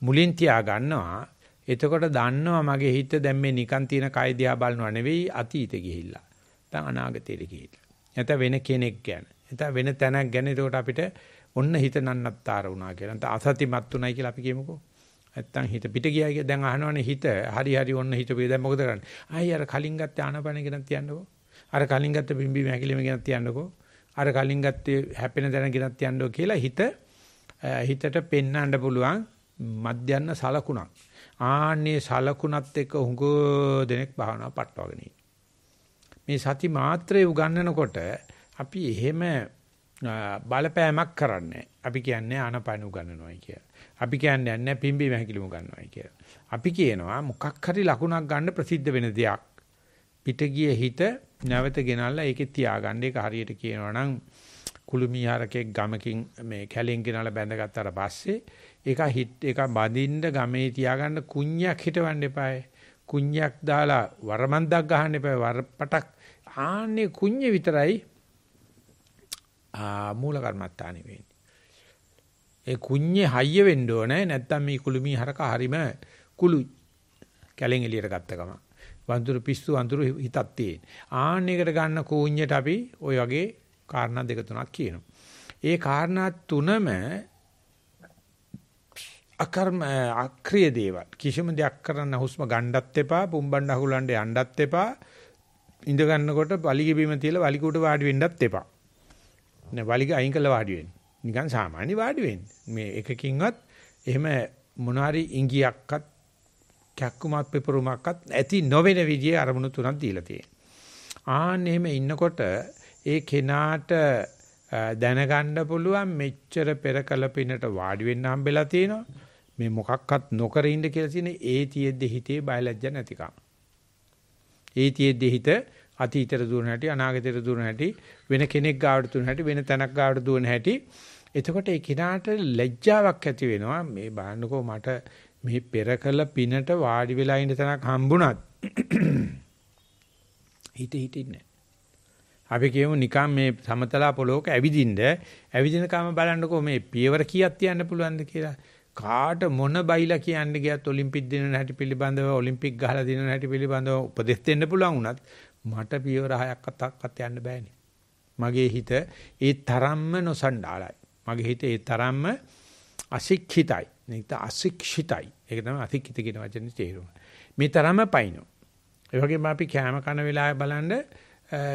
මුලින් තියා ගන්නවා. එතකොට දන්නවා මගේ හිත දැන් මේ නිකන් තියෙන කය දිහා බලනවා නෙවෙයි අතීතෙ ගිහිල්ලා. නැත්නම් අනාගතෙට ගිහිල්ලා. නැත්නම් වෙන කෙනෙක් ගැන. නැත්නම් වෙන තැනක් ගැන. එතකොට අපිට ඔන්න හිත නන්නත්තර වුණා කියලා. නැත්නම් අසතිමත් උනායි කියලා අපි කියමුකෝ. නැත්තම් හිත පිට ගියා කියලා දැන් අහනවනේ හිත හරි හරි ඔන්න හිත පිට දැන් මොකද කරන්නේ? ආයි අර කලින් ගත්ත ආනපන ගැන තියන්නකෝ. අර කලින් ගත්ත බිම්බි මැකිලිම ගැන තියන්නකෝ. අර කලින් ගත්තේ හැපෙන දැන ගෙනත් යන්නෝ කියලා හිත හිතට පෙන්වන්න පුළුවන් මධ්‍යන්න සලකුණක්. ආන්නේ සලකුණත් එක්ක හුඟ දෙනෙක් භාවනා පටවගෙන මේ සති මාත්‍රේ උගන්නනකොට අපි එහෙම බලපෑමක් කරන්නේ අපි කියන්නේ ආනපනු ගන්නනොයි කියලා. අපි කියන්නේ නැහැ පිම්බි මහැකිලිමු ගන්නවයි කියලා. අපි කියනවා මොකක් හරි ලකුණක් ගන්න ප්‍රසිද්ධ වෙන දෙයක්. පිට ගිය හිත නැවත ගෙනල්ලා ඒකේ තියාගන්න ඒක හරියට කියනවා නම් කුළුමිහාරකෙක් ගමකින් මේ කැලෙන් ගෙනල්ලා බැඳගත්තාට පස්සේ ඒක හිට ඒක බඳින්න ගමේ තියාගන්න කුණ්‍යක් හිටවන්න එපායි. කුණ්‍යක් දාලා වරමන්දක් ගහන්න එපා වරපටක් ආන්නේ කුණ්‍ය විතරයි මූල කර්මත්තානි වෙන්නේ. ඒ කුඤ්ඤේ හයිය වෙන්න ඕනේ නැත්තම් මේ කුළුමී හරක හරීම කුළුයි. කැලෙන් එළියට ගත්ත ගම. වඳුරු පිස්සු වඳුරු හිතක් තියෙන. ආන්න එකට ගන්න කුඤ්ඤයට අපි ওই වගේ කාරණා දෙක තුනක් කියනවා. ඒ කාරණා තුනම අකර්ම අක්‍රීය දේවල්. කිසිම දෙයක් කරන්න හුස්ම ගණ්ඩත් එපා, පුම්බණ්ඩ අහුලන්න යන්නත් එපා. ඉඳ ගන්නකොට වලිගෙ බීම තියලා වලිගුට වාඩි වෙන්නත් එපා. නේ වලිග අයින් කළා වාඩි වෙන්න. නිකන් සාමාන්‍ය වාඩි වෙන්න. මේ එකකින්වත් එහෙම මොනවාරි ඉංගියක්වත් කැක්කුමක් පෙපරුමක්වත් ඇති නොවන විදිහේ අරමුණු තුනක් දීලා තියෙනවා. ආන් එහෙම ඉන්නකොට ඒ කෙනාට දැනගන්න පුළුවන් මෙච්චර පෙර කල පිනට වාඩි වෙන්න හම්බෙලා තියෙනවා. මේ මොකක්වත් නොකර ඉන්න කියලා තියෙන ඒ තියෙද්දි හිතේ බයලජ්ජ නැතිකම. ඒතියෙද්දි හිත අතීතයට දුවන හැටි අනාගතයට දුවන හැටි වෙන කෙනෙක් ගාවට දුවන හැටි වෙන තැනක් ගාවට දුවන හැටි එතකොට ඒ කිනාට ලැජ්ජාවක් ඇති වෙනවා මේ බලන්නකෝ මට මේ පෙර කළ පිනට වාඩි වෙලා ඉන්න තැනක් හම්බුණත් හිත හිටින්නේ අපි කියමු නිකන් මේ සමතලා පොලොක ඇවිදින්න ඇවිදිනකම බලන්නකෝ මේ පියවර කීයක් තියන්න පුළුවන්ද කියලා කාට මොන බයිලා කියන්න ගියත් ඔලිම්පික් දිනන හැටි පිළිබඳව ඔලිම්පික් ගහලා දිනන හැටි පිළිබඳව උපදෙස් දෙන්න පුළුවන් වුණත් මට පියවර හයක් අතක්වත් යන්න බෑනේ. මගේ හිත ඒ තරම්ම නොසණ්ඩාලයි. මගේ හිත ඒ තරම්ම අශික්ෂිතයි. නිත අශික්ෂිතයි. ඒක තමයි අශික්ෂිත කියන වචනේ තේරුම. මේ තරම්ම පයින්නෝ. ඒ වගේම අපි කැම කන වෙලාවේ බලන්නේ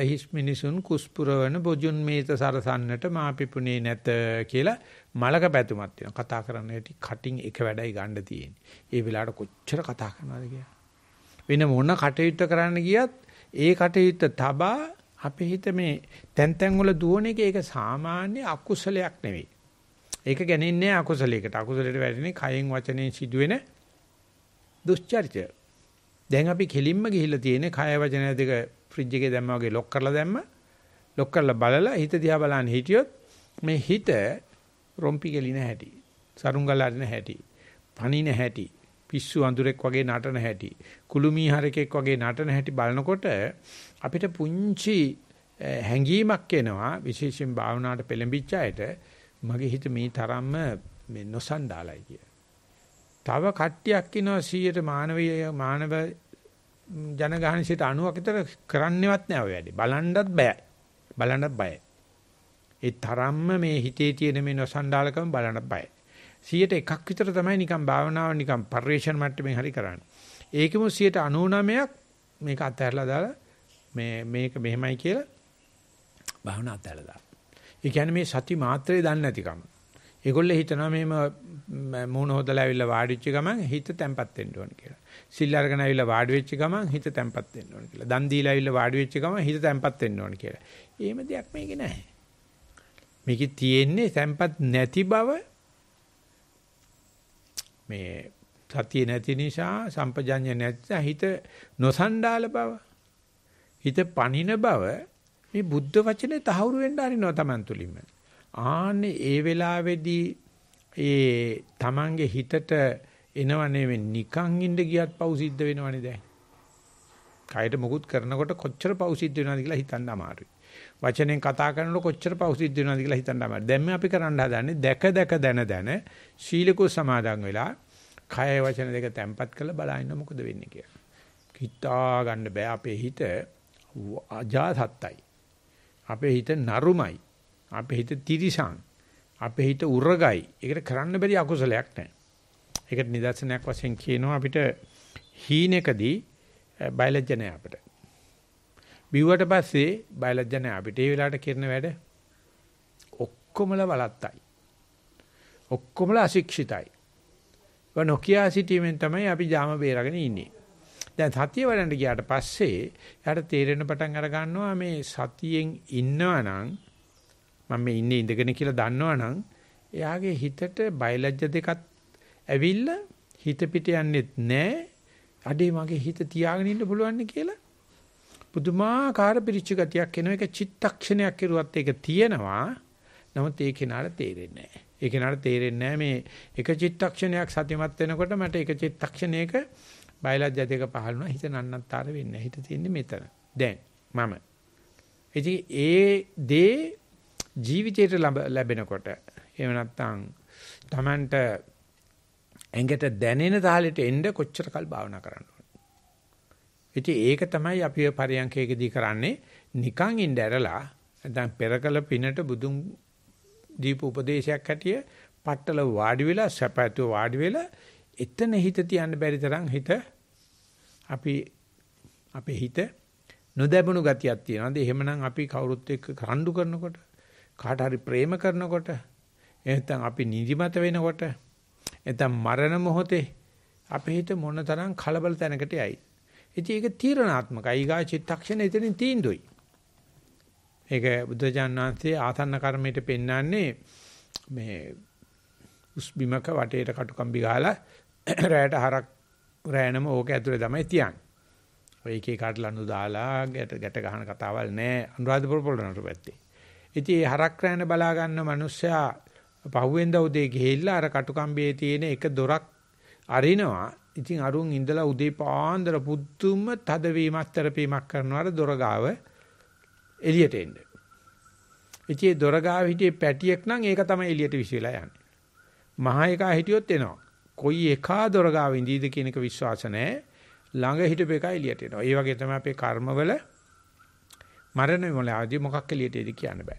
හිස් මිනිසුන් කුස්පුරවන බොජුන් මේත සරසන්නට මාපිපුනේ නැත කියලා මලක පැතුමක් තියෙනවා. කතා කරන්න ඇටි කටින් එක වැඩයි ගන්න තියෙන්නේ. ඒ වෙලාවට කොච්චර කතා කරනවද කියලා. වෙන මොන කටයුත්ත කරන්න ගියත් ඒ කටයුත්ත තබා අපේ හිත මේ තැන් තැන් වල දුවන එක ඒක සාමාන්‍ය අකුසලයක් නෙවෙයි. ඒක ගැනින්නේ අකුසලයකට. අකුසලයට වැටෙන්නේ කයෙන් වචනෙන් සිදුවෙන දුස්චරිතය. දැන් අපි කෙලින්ම ගිහිල්ලා තියෙන්නේ කය වචන දෙක ෆ්‍රිජ් එකේ දැම්ම වගේ ලොක් කරලා දැම්ම ලොක් කරලා බලලා හිත දිහා බලන්න හිටියොත් මේ හිත රොම්පි ගලින හැටි සරුංගලාරින හැටි පණින හැටි පිස්සු අඳුරෙක් වගේ නටන හැටි කුළුමී හරකෙක් වගේ නටන හැටි බලනකොට අපිට පුංචි හැඟීමක් එනවා විශේෂයෙන් භාවනාවට පෙළඹිච්ච අයට මගේ හිත මේ තරම්ම මේ නොසන්ඩාලයි කිය. තව කට්ටියක් ඉනවා 100ට මානවීය මානව ජනගහනසිට 90ක් විතර කරන්නවත් නෑ ඔය වැඩේ. බලන්නත් බෑ. බලන්නත් බයයි. ඒ තරම්ම මේ හිතේ තියෙන මේ නොසන්ඩාලකම බලන්නත් බයයි. 100ට එකක් විතර තමයි නිකන් භාවනාව නිකන් පරිේශන මට්ටමින් හරි කරන්නේ. ඒකෙම 99ක් මේක අතහැරලා දාලා මේ මේක මෙහෙමයි කියලා භාවනා අතහැරලා දානවා. ඒ කියන්නේ මේ සති මාත්‍රේ දන්නේ නැතිකම. ඒගොල්ලෝ හිතනවා මේම මූණ හොදලා ඇවිල්ලා වාඩිච්ච ගමන් හිත තැම්පත් වෙන්න ඕන කියලා. සිල් අරගෙන ඇවිල්ලා වාඩි වෙච්ච ගමන් හිත තැම්පත් වෙන්න ඕන කියලා. දන් දීලා ඇවිල්ලා වාඩි වෙච්ච ගමන් හිත තැම්පත් වෙන්න ඕන කියලා. එහෙම දෙයක් මේකේ නැහැ. මේකේ තියෙන්නේ තැම්පත් නැති බව මේ සතිය නැති නිසා සම්පජඤ්ඤය නැති හිත නොසණ්ඩාල බව හිත පණින බව මේ බුද්ධ වචනේ තහවුරු වෙන්න අරිනවා Taman තුලින්ම. ආන්නේ ඒ වෙලාවේදී ඒ Tamange හිතට එනව නෙවෙයි නිකන් ඉඳ ගියත් පව් සිද්ධ වෙනවනේ දැන්. කයට මුකුත් කරනකොට කොච්චර පව් සිද්ධ වෙනවද කියලා හිතන්න අමාරුයි. වචනෙන් කතා කරනකොට කොච්චර පව් සිද්ධ වෙනවද කියලා හිතන්න අමාරුයි. දැන් මේ අපි කරන්න හදන්නේ දැක දැක දැන දැන ශීලකෝ සමාදන් වෙලා කය වචන දෙක තැම්පත් කරලා බලන්න මොකද වෙන්නේ කියලා. හිතා ගන්න බෑ අපේ හිත අජාසත්තයි. අපේ හිත නරුමයි. අපේ හිත තිරිසන්. අපේ හිත උරගයි. ඒකට කරන්න බැරි අකුසලයක් නැහැ. ඒකට නිදර්ශනයක් වශයෙන් කියනවා අපිට හීනෙකදී බයලජ්ජ නැහැ අපිට. බිව්වට පස්සේ බයලජ්ජ නැහැ අපිට. ඒ වෙලාවට කරන වැඩ ඔක්කොමල වලත්තයි. ඔක්කොමල අශික්ෂිතයි. නොකියා සිටීමෙන් තමයි අපි ජාම බේරගෙන ඉන්නේ. දැන් සතිය වඩන්න ගියාට පස්සේ යාට තේරෙන පටන් අර ගන්නවා මේ සතියෙන් ඉන්නවනම් මම මේ ඉන්නේ ඉඳගෙන කියලා දන්නවනම් එයාගේ හිතට බයලජ්‍ය දෙකක් ඇවිල්ලා හිත පිට යන්නේත් නැහැ අඩේ මගේ හිත තියාගෙන ඉන්න පුළුවන් කියලා පුදුමාකාර පිරිච්ච ගතියක් එන එක චිත්තක්ෂණයක් කෙරුවත් ඒක තියෙනවා නමුත් ඒ කෙනාට තේරෙන්නේ නැහැ ඒ කෙනාට තේරෙන්නේ නැහැ මේ එක චිත්තක්ෂණයක් සතිමත් වෙනකොට මට එක චිත්තක්ෂණයක බයලජ්‍ය දෙක පහළ වුණා හිත නන්නත්තර වෙන්නේ හිත තියෙන්නේ මෙතන දැන් මම ඉතින් ඒ දේ ජීවිතයට ලැබෙනකොට එහෙම නැත්නම් Tamanට ඇඟට දැනෙන තාලෙට එන්න කොච්චර කල් භාවනා කරන්න ඕනේ. ඉතින් ඒක තමයි අපි පරියන්කේකදී කරන්නේ නිකන් ඉඳ ඇරලා දැන් පෙරකල පිනට බුදුන් දීපු උපදේශයක් හැටිය පట్టල වාඩි වෙලා සැපැතුව වාඩි වෙලා එතන හිත තියන්න බැරි තරම් හිත අපි අපේ හිත නොදැබුණු ගතියක් තියෙනවා. ඒ එහෙමනම් අපි කවුරුත් එක්ක රණ්ඩු කරනකොට කාට හරි ප්‍රේම කරනකොට එහෙනම් අපි නිදිමත වෙනකොට නැත්නම් මරණ මොහොතේ අපේ හිත මොනතරම් කලබල තැනකට යයි. ඉතින් ඒක තීරණාත්මකයි. ඊගා චිත්තක්ෂණ එතනින් තීන්දුවයි. ඒක බුද්ධජාන වහන්සේ ආසන්න කර්මයට පෙන්වන්නේ මේ උස්බිමක වටේට කටුකම්බි ගහලා රැයට හරක් රැයනම ඕක ඇතුලේ තමයි තියන්නේ. ඔය එකේ කාට ලනු දාලා ගැට ගැට ගහන කතාවල් නෑ අනුරාධපුර පොළොන්නරුව පැත්තේ. ඉතින් ඒ හරක් රැන බලා ගන්න මිනිස්සයා පහුවෙන්ද උදේ ගිහිල්ලා අර කටුකම්බියේ තියෙන එක දොරක් අරිනවා. ඉතින් අරුන් ඉඳලා උදේ පාන්දර පුදුම තදවීමක් තරපීමක් කරනවා අර දොර ගාව එළියට එන්න. ඉතින් ඒ දොර ගාව හිටියේ පැටියෙක් නම් ඒක තමයි එළියට විශ්විලා යන්නේ. මහා එකා හිටියොත් එනවා. කොයි එකා දොර ගාව ඉඳීද කියන එක විශ්වාස නැහැ. ළඟ හිටපු එකයි එළියට එනවා. ඒ වගේ තමයි අපේ කර්මවල මරණ වෙලාවදී මොකක් එළියට එද කියන්න බෑ.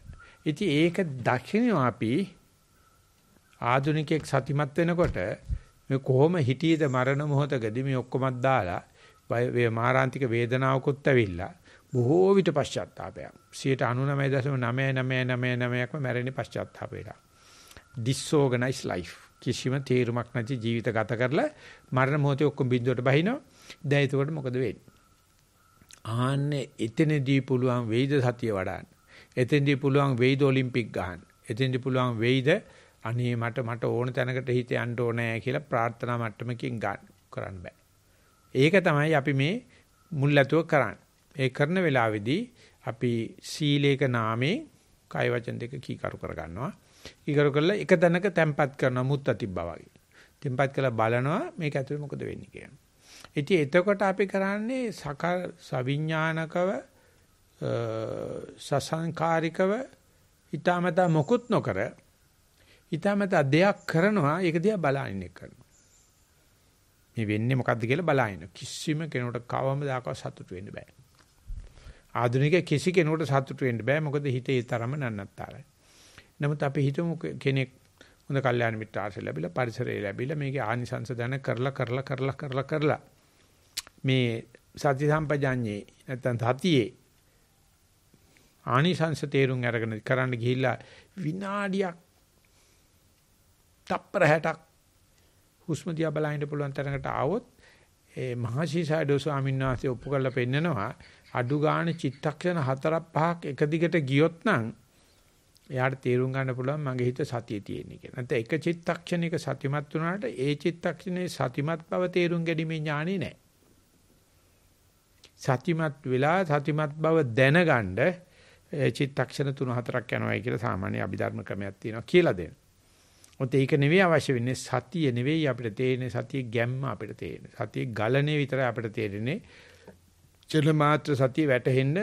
ඉතින් ඒක දකිනවා අපි ආධුනිකයෙක් සතිමත් වෙනකොට මේ කොහොම හිටියේද මරණ මොහොතකදී මේ ඔක්කොමත් දාලා වේ මාරාන්තික වේදනාවකුත් ඇවිල්ලා බොහෝ විට පශ්චාත්තාපයක් 99.99999ක්ම මැරෙන්නේ පශ්චාත්තාප වෙලා disorganized life කිසිම තේරුමක් නැති ජීවිත ගත කරලා මරණ මොහොතේ ඔක්කොම බිඳුවට බහිනවා දැන් එතකොට මොකද වෙන්නේ ආන්නේ එතනදී පුළුවන් වෙයිද සතිය වඩන්න. එතෙන්දී පුළුවන් වෙයිද ඔලිම්පික් ගහන්න. එතෙන්දී පුළුවන් වෙයිද අනේ මට මට ඕන තැනකට හිත යන්න ඕනේ කියලා ප්‍රාර්ථනා මට්ටමකින් ගන්න කරන්න බෑ. ඒක තමයි අපි මේ මුල්ලතුව කරන්නේ. ඒ කරන වෙලාවේදී අපි සීලේක නාමේ කය වචන දෙක කීකරු කරගන්නවා. කීකරු කරලා එක දණක තැම්පත් කරන මුත්ත තිබ්බා වගේ. තැම්පත් කළා බලනවා මේක ඇතුලේ මොකද වෙන්නේ කියලා. ඉතින් එතකොට අපි කරන්නේ සක සවිඥානකව සසංකාරිකව ඊටමත මොකුත් නොකර ඊටමත දෙයක් කරනවා ඒක දිහා බලන එක කරනවා. මේ වෙන්නේ මොකද්ද කියලා බලන කිසිම කෙනෙකුට කවමදාකවත් සතුටු වෙන්න බෑ. ආධුනික කිසි කෙනෙකුට සතුටු වෙන්න බෑ මොකද හිතේ තරම නන්නත්තරයි. නමුත් අපි හිතමු කෙනෙක් හොඳ කල්යාණ මිත්‍ර ආශ්‍රය ලැබිලා පරිසරය ලැබිලා මේකේ ආනිසංස දැන කරලා කරලා කරලා කරලා කරලා මේ සති සම්පජඤ්ඤේ නැත්තම් සතියේ ආනිසංශ තේරුම් අරගෙන කරන්න ගිහිල්ලා විනාඩියක් තප්පර 60ක් හුස්ම දිහා බලන්න පුළුවන් තරකට ආවොත් ඒ මහසිසඩෝ ස්වාමීන් වහන්සේ ඔප්පු කරලා පෙන්නනවා අඩු ගාණ චිත්තක්ෂණ 4ක් 5ක් එක දිගට ගියොත් නම් එයාට තේරුම් ගන්න පුළුවන් මගේ හිත සතියේ තියෙන එක. නැත්නම් එක චිත්තක්ෂණයක සතිමත් වුණාට ඒ චිත්තක්ෂණේ සතිමත් බව තේරුම් ගැනීමේ ඥාණි නැහැ. සතිමත් වෙලා සතිමත් බව දැනගන්න චිත්තක්ෂණ 3-4ක් යනවායි කියලා සාමාන්‍ය අභිධර්ම ක්‍රමයක් තියෙනවා කියලා දෙන්න. ඔත ඒක නෙවෙයි අවශ්‍ය වෙන්නේ සතිය නෙවෙයි අපිට තේරෙන්නේ සතිය ගැම්ම අපිට තේරෙන්නේ. සතිය ගලණේ විතරයි අපිට තේරෙන්නේ. චල මාත්‍ර සතිය වැටෙන්න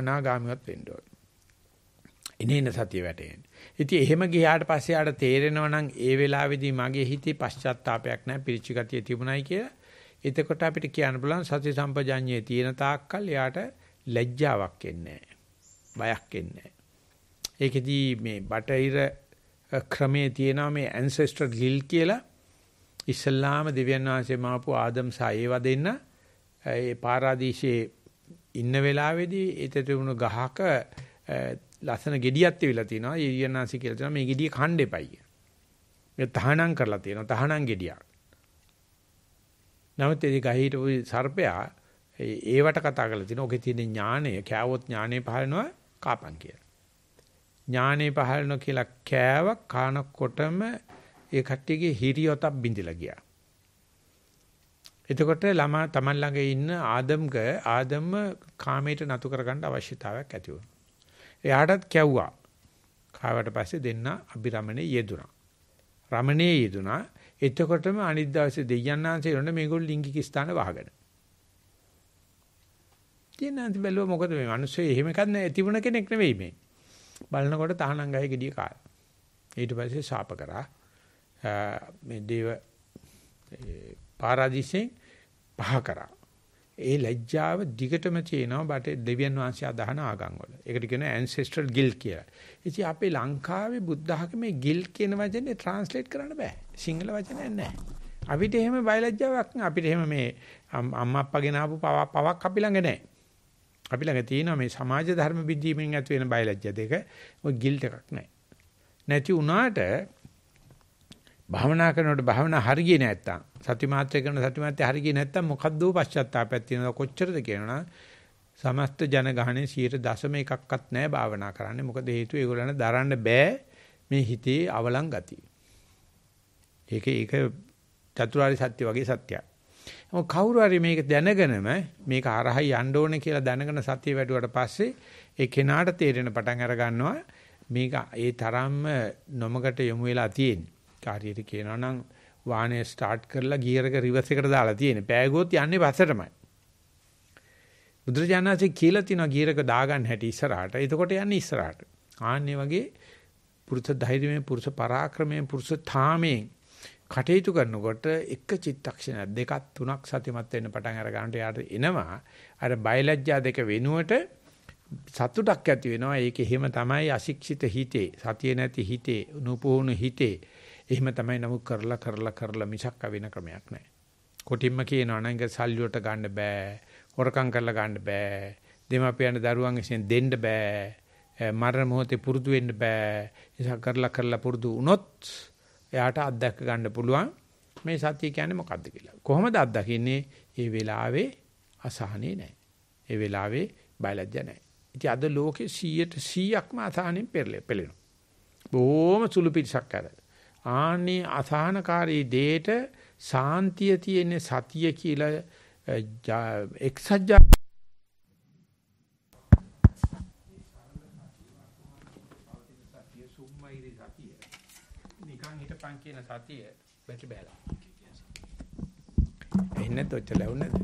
අනාගාමීවත් වෙන්න ඕනේ. ඉනේන සතිය වැටෙන්නේ. ඉතින් එහෙම ගියාට පස්සේ ආට තේරෙනවා නම් ඒ වෙලාවේදී මගේ හිතේ පශ්චාත්තාවයක් නැහැ පිරිචි ගතිය තිබුණයි කියලා එතකොට අපිට කියන්න පුළුවන් සති සම්පජඤ්ඤයේ තියෙන තාක්කල් එයාට ලැජ්ජාවක් එන්නේ බයක් එන්නේ ඒකෙදී මේ බටහිර ක්‍රමයේ තියෙනවා මේ ancestor guilt කියලා ඉස්ලාම දෙවියන් වහන්සේ මාපු ආදම් සායේව දෙන්න ඒ පාරාදීසයේ ඉන්න වෙලාවේදී ඒතතුණු ගහක ලස්සන gediyak තිබිලා තිනවා ඊයන්නාසි කියලා තිනවා මේ gediy කණ්ඩෙපයි. මේ තහනම් කරලා තිනවා තහනම් gediyak. නමුත් ඒ ගහේට ওই සර්පයා ඒවට කතා කරලා තිනවා. ඔකේ තියෙන ඥාණය කෑවොත් ඥාණය පහලනවා කාපන් කියලා. ඥාණය පහලනවා කියලා කෑවක් කනකොටම ඒ කට්ටියගේ හිරියොතක් බිඳිලා ගියා. එතකොට ළමා Taman ළඟ ඉන්න ආදම්ක ආදම්ම කාමයට නතු කරගන්න අවශ්‍යතාවයක් ඇති වුණා. එයාටත් කැව්වා. කාවට පස්සේ දෙන්න අබිරමණේ යෙදුණා. රමණේ යෙදුණා. එතකොටම අනිත් දවසේ දෙයයන් ආන්සේරොන්න මේගොල්ලෝ ලිංගික ස්ථාන වහගෙන. තියෙනන්ත බැලුව මොකද මේ මිනිස්සු එහෙම එකක් නෑ තිබුණ කෙනෙක් නෙවෙයි මේ. බලනකොට තහනම් ගහේ gediy කාය. ඊට පස්සේ ශාප කරා මේ දේව පාරාදීසෙන් පහ කරා. ඒ ලැජ්ජාව දිගටම තියෙනවා බට දෙවියන් වහන්සේ අදහන ආගම් වල. ඒකට කියනවා ancestral guilt කියලා. ඉතින් අපේ ලංකාවේ බුද්ධ ධර්මයේ guilt කියන වචනේ translate කරන්න බෑ. සිංහල වචනයක් නැහැ. අපිට එහෙම බයලජ්ජාවක් අපිට එහෙම මේ අම්මා අප්පගෙන ආපු පවක් අපි ළඟ නැහැ. අපි ළඟ තියෙනවා මේ සමාජ ධර්ම විද්‍යාවෙන් ඇති වෙන බයලජ්ජා දෙක. ඔය guilt එකක් නැහැ. නැති වුණාට භාවනා කරනකොට භාවනා හරියන්නේ නැත්තම් සති මාත්‍රය කරන සති මාත්‍රය හරියන්නේ නැත්තම් මොකද්ද පශ්චාත්තාපයක් තියෙනවා කොච්චරද කියනවා සමස්ත ජනගහනේ 0.1ක්වත් නැහැ භාවනා කරන්නේ මොකද හේතුව ඒගොල්ලන් දරන්න බෑ මේ හිතේ අවලං ගතිය. ඒක ඒක චතුරාර්ය සත්‍ය වගේ සත්‍යයක්. මොක කවුරු හරි මේක දැනගෙනම මේක අරහයි යන්න ඕනේ කියලා දැනගෙන සතිය වැඩුවට පස්සේ ඒ කෙනාට තේරෙන පටන් අර ගන්නවා මේක ඒ තරම්ම නොමකට යොමු වෙලා තියෙන්නේ. කාර්යයට කියනවා නම් වාහනේ ස්ටාර්ට් කරලා ගියර් එක රිවර්ස් එකට දාලා තියෙන. පෑගුවොත් යන්නේ පස්සටමයි. බුදුරජාණන්සේ කියලා තිනවා ගියර් එක දාගන්න හැටි ඉස්සරහට. එතකොට යන්නේ ඉස්සරහට. ආන්නේ වගේ පුරුෂ ධෛර්යයෙන්, පුරුෂ පරාක්‍රමයෙන්, පුරුෂ තාමයෙන් කටයුතු කරනකොට එක චිත්තක්ෂණ දෙකක් තුනක් සතිමත් වෙන්න පටන් අර ගන්නට යාට එනවා. අර බයලජ්ජා දෙක වෙනුවට සතුටක් ඇති වෙනවා. ඒක එහෙම තමයි අශික්ෂිත හිතේ, සතිය නැති හිතේ, නුපුහුණු හිතේ එහෙම තමයි නමුත් කරලා කරලා කරලා මිසක් වෙන ක්‍රමයක් නැහැ. කොටින්ම කියනවා නම් ඒක සල්ලියට ගන්න බෑ. හොරකම් කරලා ගන්න බෑ. දෙමාපියන් දරුවන් විසින් දෙන්න බෑ. මරණ මොහොතේ පුරුදු වෙන්න බෑ. ඒක කරලා කරලා පුරුදු වුණොත් එයාට අත්දැක ගන්න පුළුවන් මේ සත්‍ය කියන්නේ මොකද්ද කියලා. කොහොමද අත්දකින්නේ? ඒ වෙලාවේ අසහනේ නැහැ. ඒ වෙලාවේ බයලජ්ජ නැහැ. ඉතින් අද ලෝකේ 100ට 100ක්ම අසහනෙන් පෙරලෙනවා. බොහොම සුළු පිටසක් කරලා ආනේ අසහනකාරී දෙයට සාන්තිය තියෙන සතිය කියලා එක්සජ්ජා නිකන් හිටපන් කියන සතිය බැටි බැලලා. එන්නේ තොච්ච ලැබුණද?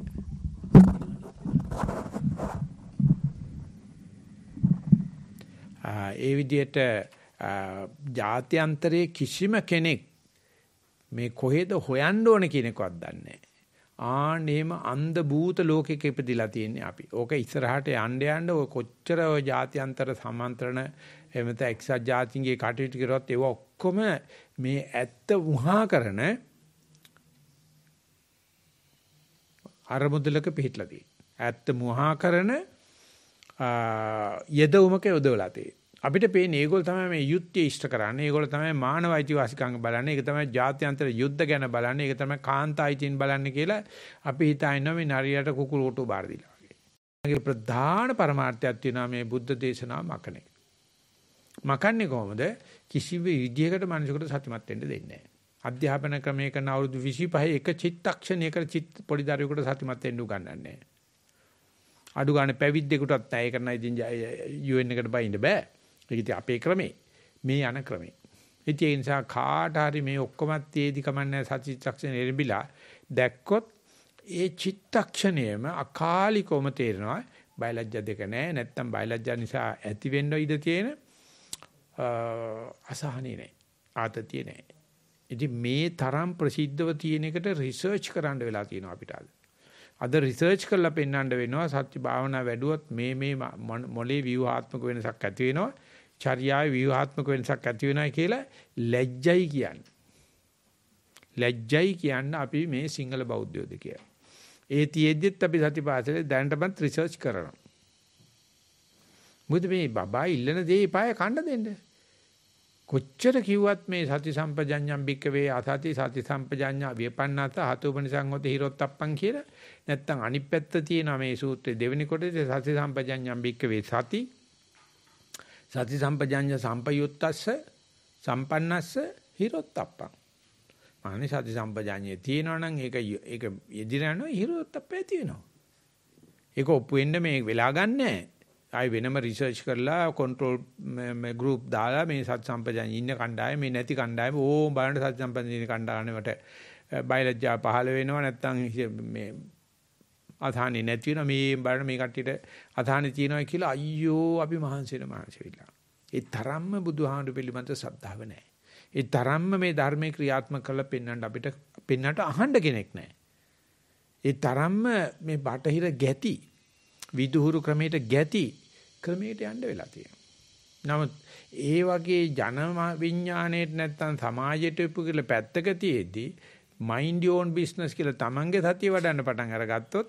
ඒ විදිහට ජාත්‍යන්තරයේ කිසිම කෙනෙක් මේ කොහෙද හොයන්න ඕන කියනකවත් දන්නේ නැහැ. ආන්නේම අන්ධ භූත ලෝකෙක ඉපදිලා තියෙන්නේ අපි. ඕක ඉස්සරහට යන්න යන්න ඔය කොච්චර ඔය ජාත්‍යන්තර සමන්ත්‍රණ එහෙම නැත්නම් එක්සත් ජාතීන්ගේ කටයුතු කරොත් ඒවා ඔක්කොම මේ ඇත්ත වහා කරන අරමුදලක පිහිටලා ඇත්ත මුහා කරන යදවමක යොදවලා තියෙනවා. අපිට පේන්නේ ඒගොල්ල තමයි මේ යුද්ධය ඉෂ්ට කරන්නේ. ඒගොල්ල තමයි මානව අයිතිවාසිකම් බලන්නේ. ඒක තමයි ජාත්‍යන්තර යුද්ධ ගැන බලන්නේ. ඒක තමයි කාන්තායිතින් බලන්නේ කියලා අපි හිතාගෙන මේ නරියට කුකුල් කොටු බාර දීලා වගේ. මගේ ප්‍රධාන પરමාර්ථයක් තියෙනවා මේ බුද්ධ දේශනාව මකන්නේ. මකන්නේ කොහොමද? කිසිම විදියකට මිනිසෙකුට සතුටුමත් වෙන්න දෙන්නේ නැහැ. අධ්‍යාපන ක්‍රමයක අවුරුදු 25 එක චිත්තක්ෂණයකට චිත් පොඩි දරුවෙකුට සතුටුමත් වෙන්න උගන්වන්නේ නැහැ. අඩු ගන්න පැවිද්දෙකුටත් නැහැ. ඒක නම් ඉතින් UN එකට බයින්න බෑ. ඒක අපේ ක්‍රමේ. මේ යන ක්‍රමේ. ඉතින් ඒ නිසා කාට හරි මේ ඔක්කොමත් තේදි කමන්නේ සතිචක්ෂණ එරඹිලා දැක්කොත් ඒ චිත්තක්ෂණයම අකාලිකවම තේරෙනවා බයලජ්ජා දෙක නැහැ නැත්තම් බයලජ්ජා නිසා ඇති වෙන්න ඉඩ තියෙන අසහනේ නැහැ ආතතිය නැහැ ඉතින් මේ තරම් ප්‍රසිද්ධව තියෙන එකට රිසර්ච් කරන්න වෙලා තියෙනවා අපිට අද අද රිසර්ච් කරලා පෙන්වන්න වෙනවා සත්‍ය භාවනා වැඩුවොත් මේ මේ මොලේ ව්‍යුහාත්මක වෙනසක් ඇති වෙනවා චර්යාවේ ව්‍යුහාත්මක වෙනසක් ඇති වෙනයි කියලා ලැජ්ජයි කියන්නේ. ලැජ්ජයි කියන්න අපි මේ සිංහල බෞද්ධයෝද කියලා. ඒ තියෙද්දිත් අපි සතිපාසලේ දැනටමත් රිසර්ච් කරනවා. මොකද මේ බබා ඉල්ලන දේ පාය කන්න දෙන්න. කොච්චර කිව්වත් මේ සති සම්පජඤ්ඤම් බික්කවේ අසති සති සම්පජඤ්ඤා විපන්නත හතුපනිසං හොත හිරොත්තප්පං කියලා නැත්තම් අනිත් පැත්ත තියෙනවා මේ සූත්‍රයේ දෙවෙනි කොටේ සති සම්පජඤ්ඤම් බික්කවේ සති සති සම්පජඤ්ඤ සම්පයුත්තස්ස සම්පන්නස්ස හිරොත්තප්පං. මානි සති සම්පජඤ්ඤය තියෙනවා නම් ඒක ඒක යදිරනවා හිරොත්තප්පේ තියෙනවා. ඒක ඔප්පු වෙන්න මේ වෙලා ගන්නෑ. ආයි වෙනම රිසර්ච් කරලා කන්ට්‍රෝල් මේ ගෲප් දාලා මේ සත් සම්පජඤ්ඤ ඉන්න කණ්ඩායම මේ නැති කණ්ඩායම ඕ බලන්න සත් සම්පජඤ්ඤ කණ්ඩායමට බයලජ්ජා පහළ වෙනවා නැත්නම් මේ අධානේ නැති වෙනවා මේ බලන මේ කට්ටියට අධානේ තියනවා කියලා අයියෝ අපි මහන්සියන මහන්සියවිලා. ඒ තරම්ම බුදුහාමුදුරු පිළිබඳ ශ්‍රද්ධාව නැහැ. ඒ තරම්ම මේ ධර්මයේ ක්‍රියාත්මක කරලා පෙන්වන්න අපිට පෙන්වන්නට අහන්න කෙනෙක් නැහැ. ඒ තරම්ම මේ බටහිර ගැති විදුහුරු ක්‍රමයට ගැති ක්‍රමයට යන්න වෙලා තියෙනවා. නමුත් ඒ වගේ ජන විඥාණයට නැත්තම් සමාජයට උපු කියලා පැත්තක තියේදී mind your own business කියලා තමන්ගේ සතිය වඩන්න පටන් අරගත්තොත්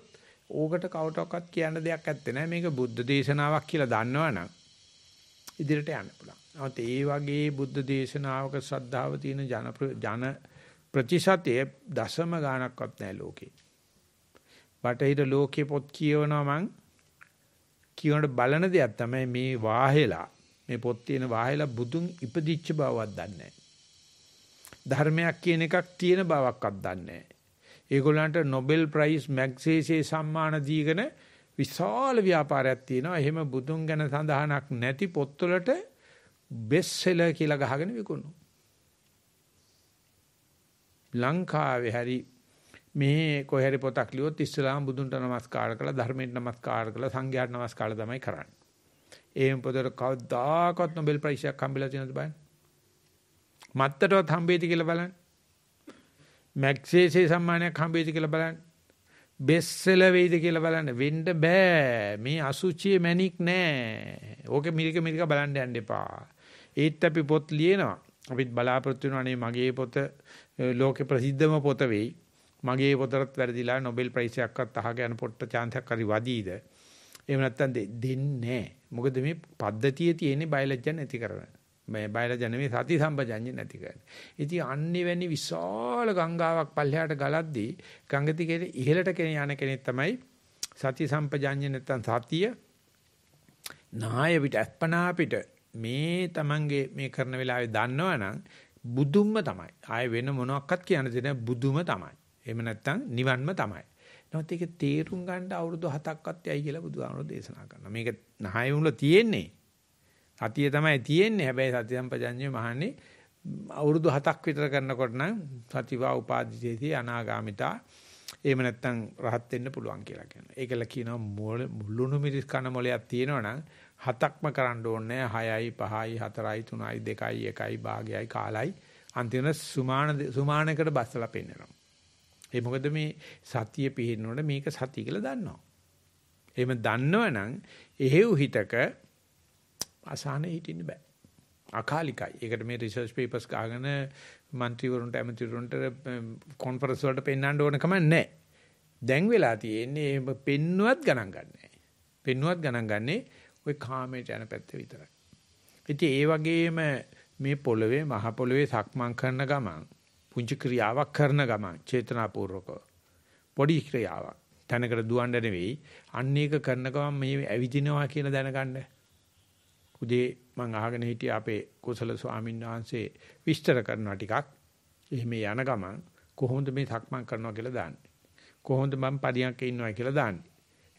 ඕකට කවටවත් කියන්න දෙයක් ඇත්තේ නැහැ. මේක බුද්ධ දේශනාවක් කියලා දන්නවනම් ඉදිරියට යන්න පුළුවන්. නමුත් ඒ වගේ බුද්ධ දේශනාවක ශ්‍රද්ධාව තියෙන ජන ජන ප්‍රතිශතය දශම ගාණක්වත් නැහැ ලෝකේ. බටහිර ලෝකේ පොත් කියවනවා මං කියනට බලන දෙයක් තමයි මේ වාහෙලා මේ පොත් තියෙන වාහෙලා බුදුන් ඉපදිච්ච බවවත් දන්නේ නැහැ. ධර්මයක් කියන එකක් තියෙන බවක්වත් දන්නේ නැහැ. ඒගොල්ලන්ට Nobel Prize මැග්සේසේ සම්මාන දීගෙන විශාල ව්‍යාපාරයක් තියෙනවා. එහෙම බුදුන් ගැන සඳහනක් නැති පොත්වලට best seller කියලා ගහගෙන විකුණනවා. ලංකාවේ හැරි මේ කොහේරි පොතක් ලියුවොත් ඉස්ලාම් බුදුන්ට නමස්කාර කළා ධර්මයට නමස්කාර කළා සංඝයාට නමස්කාර තමයි කරන්නේ. ඒ පොතට කවදාකවත් Nobel Prize එකක් හම්බෙලා තියෙනවද බලන්න. මත්තටවත් හම්බෙයිද කියලා බලන්න. මැක්සේසේ සම්මානයක් හම්බෙයිද කියලා බලන්න. බෙස්සල වෙයිද කියලා බලන්න. වෙන්න බෑ. මේ අසුචියේ මැණික් නෑ. ඕකේ මිරික මිරික බලන්න යන්න එපා. ඒත් අපි පොත් ලියනවා. අපිත් බලාපොරොත්තු වෙනවානේ මගේ පොත ලෝකේ ප්‍රසිද්ධම පොත වෙයි. මගේ පොතට වැරදිලා Nobel prize එකක්වත් අහගෙන පොට්ට chance එකක් හරි වදීද? එහෙම නැත්නම් දෙන්නේ නැහැ. මොකද මේ පද්ධතියේ තියෙන්නේ බයලජ්ජන් නැති කරන්නේ. මේ බයලජ්ජ නෙමෙයි සති සම්පජඤ්ඤේ නැති කරන්නේ. ඉතින් අන්නෙවැනි විශාල ගංගාවක් පල්ලෙහාට ගලද්දී ගඟ දිගේ ඉහළට කෙන යන කෙනෙක් තමයි සති සම්පජඤ්ඤේ නැත්තම් සතිය නාය පිට අස්පනා පිට මේ Tamange මේ කරන වෙලාවේ දන්නවනම් බුදුම්ම තමයි. ආය වෙන මොනවත් කියන්න දෙන බුදුම තමයි. එහෙම නැත්තම් නිවන්ම තමයි. නමුත් ඒක තේරුම් ගන්න අවුරුදු 7ක්වත් යයි කියලා බුදුහාමුදුරෝ දේශනා කරනවා. මේක නහය උල තියෙන්නේ සතිය තමයි තියෙන්නේ. හැබැයි සති සම්පජඤ්ඤය මහන්නේ අවුරුදු 7ක් විතර කරනකොට නම් සතිවා උපාදිතේති අනාගාමිතා එහෙම නැත්නම් රහත් වෙන්න පුළුවන් කියලා කියනවා. ඒකල කියනවා මුළුණු මිරිස් කන මොලයක් තියෙනවනම් හතක්ම කරන්න ඕනේ 6යි 5යි 4යි 3යි 2යි 1යි භාගයයි කාලයි අන්තිම සුමාන සුමානකට බස්සලා පෙන්නනවා. ඒ මොකද මේ සතිය පිහින්නොට මේක සතිය කියලා දන්නවා. එහෙම දන්නවනම් එහෙව් හිතක අසහනේ හිටින්න බෑ. අකාලිකයි. ඒකට මේ රිසර්ච් පේපර්ස් ගාගෙන മന്ത്രിවරුන්ට ඇමතිවරුන්ට කොන්ෆරන්ස් වලට පෙන්වන්න ඕන කම නැහැ. දැන් වෙලා තියෙන්නේ මේ පෙන්නුවත් ගණන් ගන්නෑ. පෙන්නුවත් ගණන් ගන්නේ ওই කාමයට යන පැත්ත විතරයි. ඉතින් ඒ වගේම මේ පොළවේ මහ පොළවේ සක්මන් කරන ගමන් පුංචි ක්‍රියාවක් කරන ගමන් චේතනාපූර්වක පොඩි ක්‍රියාවක් තැනකට දුවන්න නෙවෙයි අන්න ඒක කරන ගමන් මේ ඇවිදිනවා කියලා දැනගන්න උදේ මම අහගෙන හිටියේ අපේ කුසල ස්වාමීන් වහන්සේ විස්තර කරනවා ටිකක්. එහෙම යන ගමන් කොහොමද මේ සක්මන් කරනවා කියලා දාන්නේ. කොහොමද මම පරියන්ක ඉන්නවා කියලා දාන්නේ.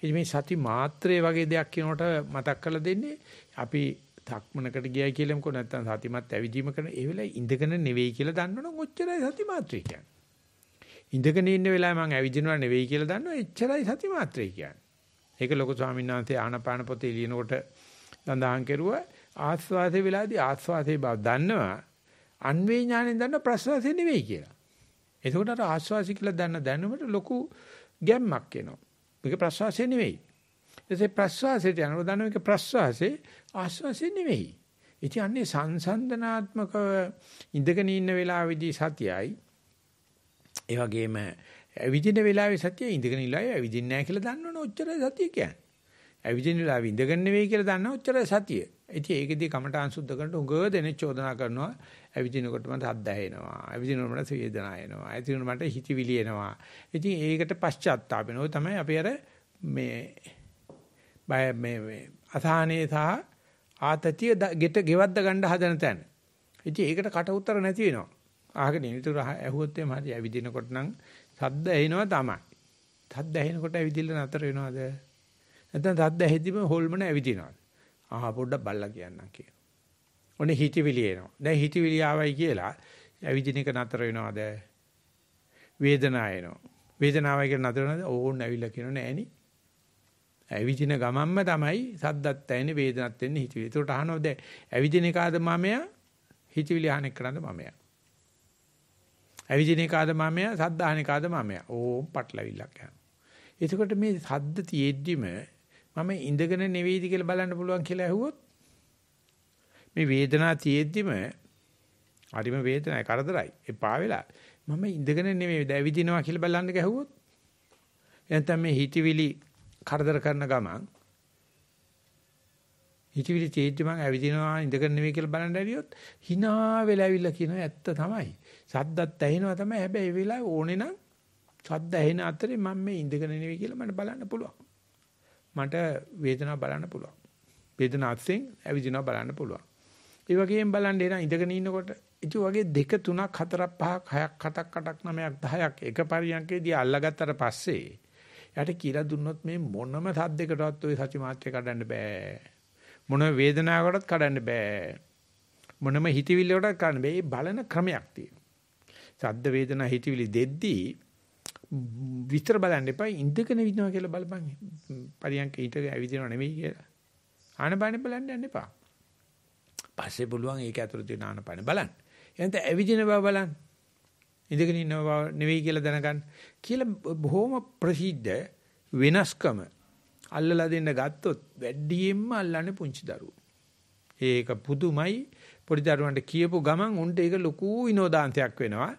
ඉතින් මේ සති මාත්‍රේ වගේ දෙයක් කියනකොට මතක් කරලා දෙන්නේ අපි තක්මනකට ගියයි කියලා මොකද නැත්තම් සතිමත් ඇවිදීම කරන ඒ වෙලාවේ ඉඳගෙන නෙවෙයි කියලා දන්නවනම් ඔච්චරයි සති මාත්‍රේ කියන්නේ. ඉඳගෙන ඉන්න වෙලාවේ මම ඇවිදිනවා නෙවෙයි කියලා දන්නවා එච්චරයි සති මාත්‍රේ කියන්නේ. ඒක ලොකු ස්වාමීන් වහන්සේ ආනපාන පොතේ ලියනකොට සඳහන් කෙරුවා ආස්වාදේ වෙලාදී ආස්වාදේ බව දන්නවා අන්වේ ඥාණයෙන් දන්න ප්‍රසවාසය නෙවෙයි කියලා. එතකොට අර ආස්වාසි කියලා දන්න දැනුමට ලොකු ගැම්මක් එනවා. මේක ප්‍රසවාසය නෙවෙයි. එතසේ ප්‍රසවාසයට යනකොට දන්න මේක ප්‍රසවාසේ ආස්වාසය නෙවෙයි. ඉතින් අන්නේ සංසන්දනාත්මකව ඉඳගෙන ඉන්න වෙලාවේදී සතියයි ඒ වගේම ඇවිදින වෙලාවේ සතිය ඉඳගෙන ඉලයි ඇවිදින්නේ නැහැ කියලා දන්නවනේ ඔච්චරයි සතිය කියන්නේ. ඇවිදිනලා විඳගෙන නෙවෙයි කියලා දන්නා ඔච්චර සතිය. ඉතින් ඒකෙදී කමඨාන් සුද්ධ කරනට උඟ දෙනෙක් චෝදනා කරනවා. ඇවිදිනකොට මට හද්ද ඇහෙනවා. ඇවිදිනකොට මට වේදනාව එනවා. ඇවිදිනකොට මට හිතවිලි එනවා. ඉතින් ඒකට පශ්චාත්තාප වෙනවා. තමයි අපි අර මේ බය මේ මේ අසහනේ සහ ආතතිය ගෙට ගෙවද්ද ගන්න හදන තැන. ඉතින් ඒකට කට උතර නැති වෙනවා. ආගෙන ඉතුරු ඇහුවොත් එම හරි ඇවිදිනකොට නම් සද්ද ඇහෙනවා තමයි. සද්ද ඇහෙනකොට ඇවිදින්න නතර වෙනවද? නැත්නම් තද්ද ඇහෙද්දිම හොල්මන ඇවිදිනවා. ආ පොඩ්ඩක් බල්ලා කියන්නම් කියනවා. ඔනේ හිතවිලි එනවා. දැන් හිතවිලි ආවයි කියලා ඇවිදින එක නතර වෙනවද? වේදනාව එනවා. වේදනාවයි කියලා නතර වෙනවද? ඕන්න ඇවිල්ලා කියනෝ නෑනේ. ඇවිදින ගමන්ම තමයි සද්දත් ඇයිනේ වේදනත් එන්නේ හිතවිලි. ඒකට අහනවා දැන් ඇවිදින එකාද මමයා හිතවිලි අහන එක්කනද මමයා. ඇවිදින එකාද මමයා සද්ද අහන එකාද මමයා. ඕම් පටලවිල්ලක් යනවා. එතකොට මේ සද්ද තියෙද්දිම මම ඉඳගෙන නෙවෙයිද කියලා බලන්න පුළුවන් කියලා ඇහුවොත් මේ වේදනාව තියෙද්දිම හරිම වේදනයි කරදරයි එපා වෙලා මම ඉඳගෙන නෙවෙයි දැවිදිනවා කියලා බලන්න ගැහුවොත් එතන මේ හිතවිලි කරදර කරන ගමන් හිතවිලි තියෙද්දි මම ඇවිදිනවා ඉඳගෙන නෙවෙයි කියලා බලන්න ඇවියොත් hina වෙලා ඇවිල්ලා කියන ඇත්ත තමයි සද්දත් ඇහෙනවා තමයි හැබැයි ඒ වෙලාවේ ඕනේ නම් සද්ද ඇහෙන අතරේ මම මේ ඉඳගෙන නෙවෙයි කියලා මට බලන්න පුළුවන් මට වේදනාව බලන්න පුළුවන්. වේදනාව අත්යෙන් ඇවිදිනවා බලන්න පුළුවන්. ඒ වගේම බලන්න එන ඉඳගෙන ඉන්නකොට ඉති වගේ දෙක තුනක් හතරක් පහක් හයක් හතක් අටක් නවයක් 10ක් එක පරියන්කේදී අල්ලගත්තට පස්සේ යාට කියලා දුන්නොත් මේ මොනම සද්දයකටවත් ওই සති මාත්‍රය කඩන්න බෑ. මොනම වේදනාවකටවත් කඩන්න බෑ. මොනම හිතවිල්ලකටවත් කඩන්න බෑ. බලන ක්‍රමයක් තියෙනවා. සද්ද වේදනා හිතවිලි දෙද්දී විතර බලන්න එපා ඉඳගෙන විනවා කියලා බලපන් පරියන්ක හිටගෙන ඇවිදිනව නෙමෙයි කියලා ආනපාන බලන්න යන්න එපා පස්සේ පුළුවන් ඒක ඇතුළේ තියෙන ආනපාන බලන්න එහෙනම් ඇවිදින බව බලන්න ඉඳගෙන ඉන්න බව නෙවෙයි කියලා දැනගන්න කියලා බොහොම ප්‍රසිද්ධ වෙනස්කම අල්ලලා දෙන්න ගත්තොත් වැඩියෙන්ම අල්ලන්නේ පුංචි දරුවෝ ඒක පුදුමයි පොඩි දරුවන්ට කියපු ගමන් උන්ට ඒක ලොකු විනෝදාන්තයක් වෙනවා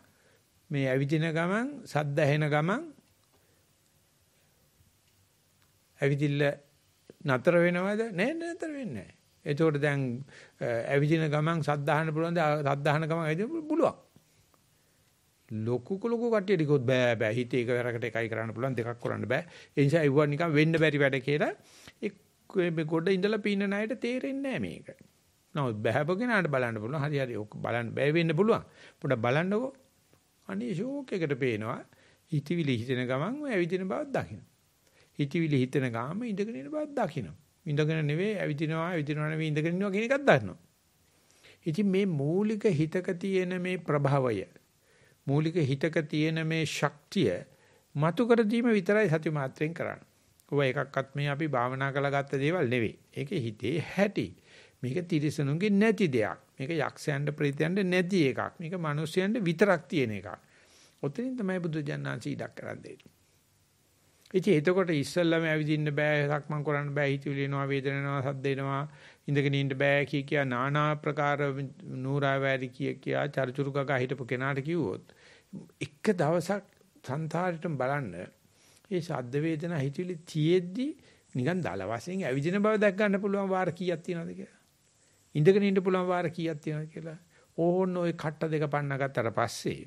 මේ ඇවිදින ගමන් සද්ද ඇහෙන ගමන් ඇවිදිල්ල නතර වෙනවද? නෑ නතර වෙන්නේ නෑ. එතකොට දැන් ඇවිදින ගමන් සද්ද අහන්න පුළුවන්ද? සද්ද අහන ගමන් ඇවිදින පුළුවන්. ලොකු ලොකු කට්ටියට කිව්වොත් බෑ බෑ හිතේ එක වැරකට එකයි කරන්න පුළුවන් දෙකක් කරන්න බෑ. ඒ නිසා ඒවා නිකන් වෙන්න බැරි වැඩ කියලා ඒ මේ ගොඩ ඉඳලා පීන ණයට තේරෙන්නේ නෑ මේක. නමුත් බහැපගෙනාට බලන්න පුළුවන්. හරි හරි ඔක බලන්න බෑ වෙන්න පුළුවන්. පොඩ්ඩක් බලන්නකෝ. අනේ ෂෝක් එකට පේනවා. හිතවිලි හිතෙන ගමන් ඔය ඇවිදින බවක් දකින්න. හිතවිලි හිතෙන ගාම ඉඳගෙන ඉන්න බවක් දකින්න. ඉඳගෙන නෙවෙයි ඇවිදිනවා ඇවිදිනවා නෙවෙයි ඉඳගෙන ඉන්නවා කියන එකක් දන්නවා. ඉතින් මේ මූලික හිතක තියෙන මේ ප්‍රභවය මූලික හිතක තියෙන මේ ශක්තිය මතු කර දීම විතරයි සති මාත්‍රෙන් කරන්නේ. ඔබ එකක්වත් මේ අපි භාවනා කරලා ගත්ත දේවල් නෙවෙයි. ඒකේ හිතේ හැටි. මේක තිරිසනුන්ගේ නැති දෙයක්. මේක යක්ෂයන්ට ප්‍රේතයන්ට නැති එකක්. මේක මිනිස්යන්ට විතරක් තියෙන එකක්. ඔතනින් තමයි බුදුජානනාංශ ඉඩක් කරන් දෙන්නේ. ඉතින් එතකොට ඉස්සල්ලාම ඇවිදින්න බෑ, සක්මන් කරන්න බෑ, හිතවිලි එනවා, වේදන එනවා, සද්ද එනවා, ඉඳගෙන ඉන්න බෑ කිය කියා নানা ප්‍රකාර නూరాවැරි කිය කියා චරිචුරු ගගා හිටපු කෙනාට කිව්වොත් එක දවසක් සංසාරෙටම බලන්න ඒ ශබ්ද වේදනා හිතවිලි තියෙද්දි නිකන් දල වශයෙන් ඇවිදින බව දැක් ගන්න පුළුවන් වාර කීයක් තියෙනවද කියලා ඉඳගෙන ඉන්න පුළුවන් වාර කීයක් තියෙනවද කියලා ඕන්න ওই කට්ට දෙක පන්න ගත්තට පස්සේ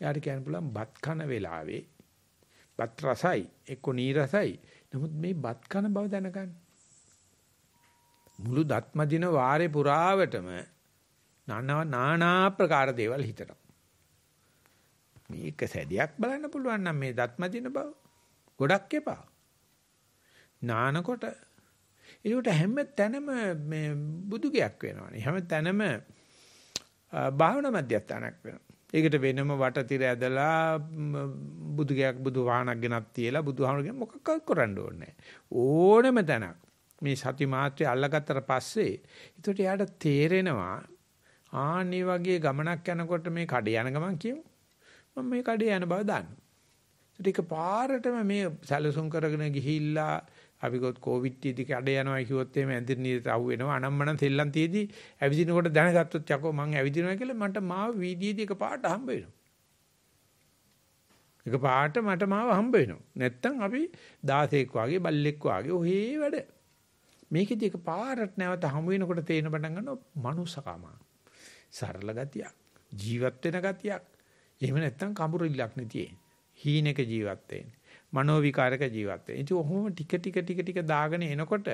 එයාට කියන්න පුළුවන් බත් කන වෙලාවේ බත් රසයි එක්ක නීරසයි නමුත් මේ බත් කන බව දැනගන්න මුළු දත්ම දින වාරේ පුරාවටම নানা নানা ප්‍රකාර දේවල් හිතනවා මේක සැදයක් බලන්න පුළුවන් නම් මේ දත්ම දින බව ගොඩක් එපා නානකොට ඒකට හැම තැනම මේ බුදුගයක් වෙනවනේ. හැම තැනම භාවනා මධ්‍යස්ථානයක් වෙනවා. ඒකට වෙනම වටතිර ඇදලා බුදුගයක් බුදු වහනක් ගෙනත් තියලා බුදුහාමුදුරගෙන් මොකක්වත් කරන්න ඕනේ ඕනෙම තැනක් මේ සති මාත්‍රේ අල්ලගත්තට පස්සේ ඒකට යාට තේරෙනවා ආන්නේ වගේ ගමනක් යනකොට මේ කඩේ යන ගමන් කියමු මම මේ කඩේ යන බව දන්නවා ඒක පාරටම මේ සැලසුම් කරගෙන ගිහිල්ලා අපි ගොත් කොවිඩ් තියදී කඩ යනවා කිව්වොත් එහෙම ඇඳිරනීට අහු වෙනවා අනම්මනම් සෙල්ලම් තියදී ඇවිදිනකොට දැනගත්තොත් යකෝ මං ඇවිදිනවා කියලා මට මාව වීඩියෝදී එකපාරට හම්බ වෙනවා එකපාරට මට මාව හම්බ වෙනවා නැත්තම් අපි 16ක් වගේ බල්ලෙක් වගේ ඔහේ වැඩ මේකෙදී එකපාරට නැවත හමු වෙනකොට තේරෙන පටන් ගන්නවා මනුස්සකම සරල ගතියක් ජීවත් වෙන ගතියක් එහෙම නැත්තම් කඹුරිල්ලක් නෙතියේ හීනක ජීවත් වෙන්නේ මනෝ විකාරක ජීවත් වෙන. ඉතින් ඔහොම ටික ටික ටික ටික දාගෙන එනකොට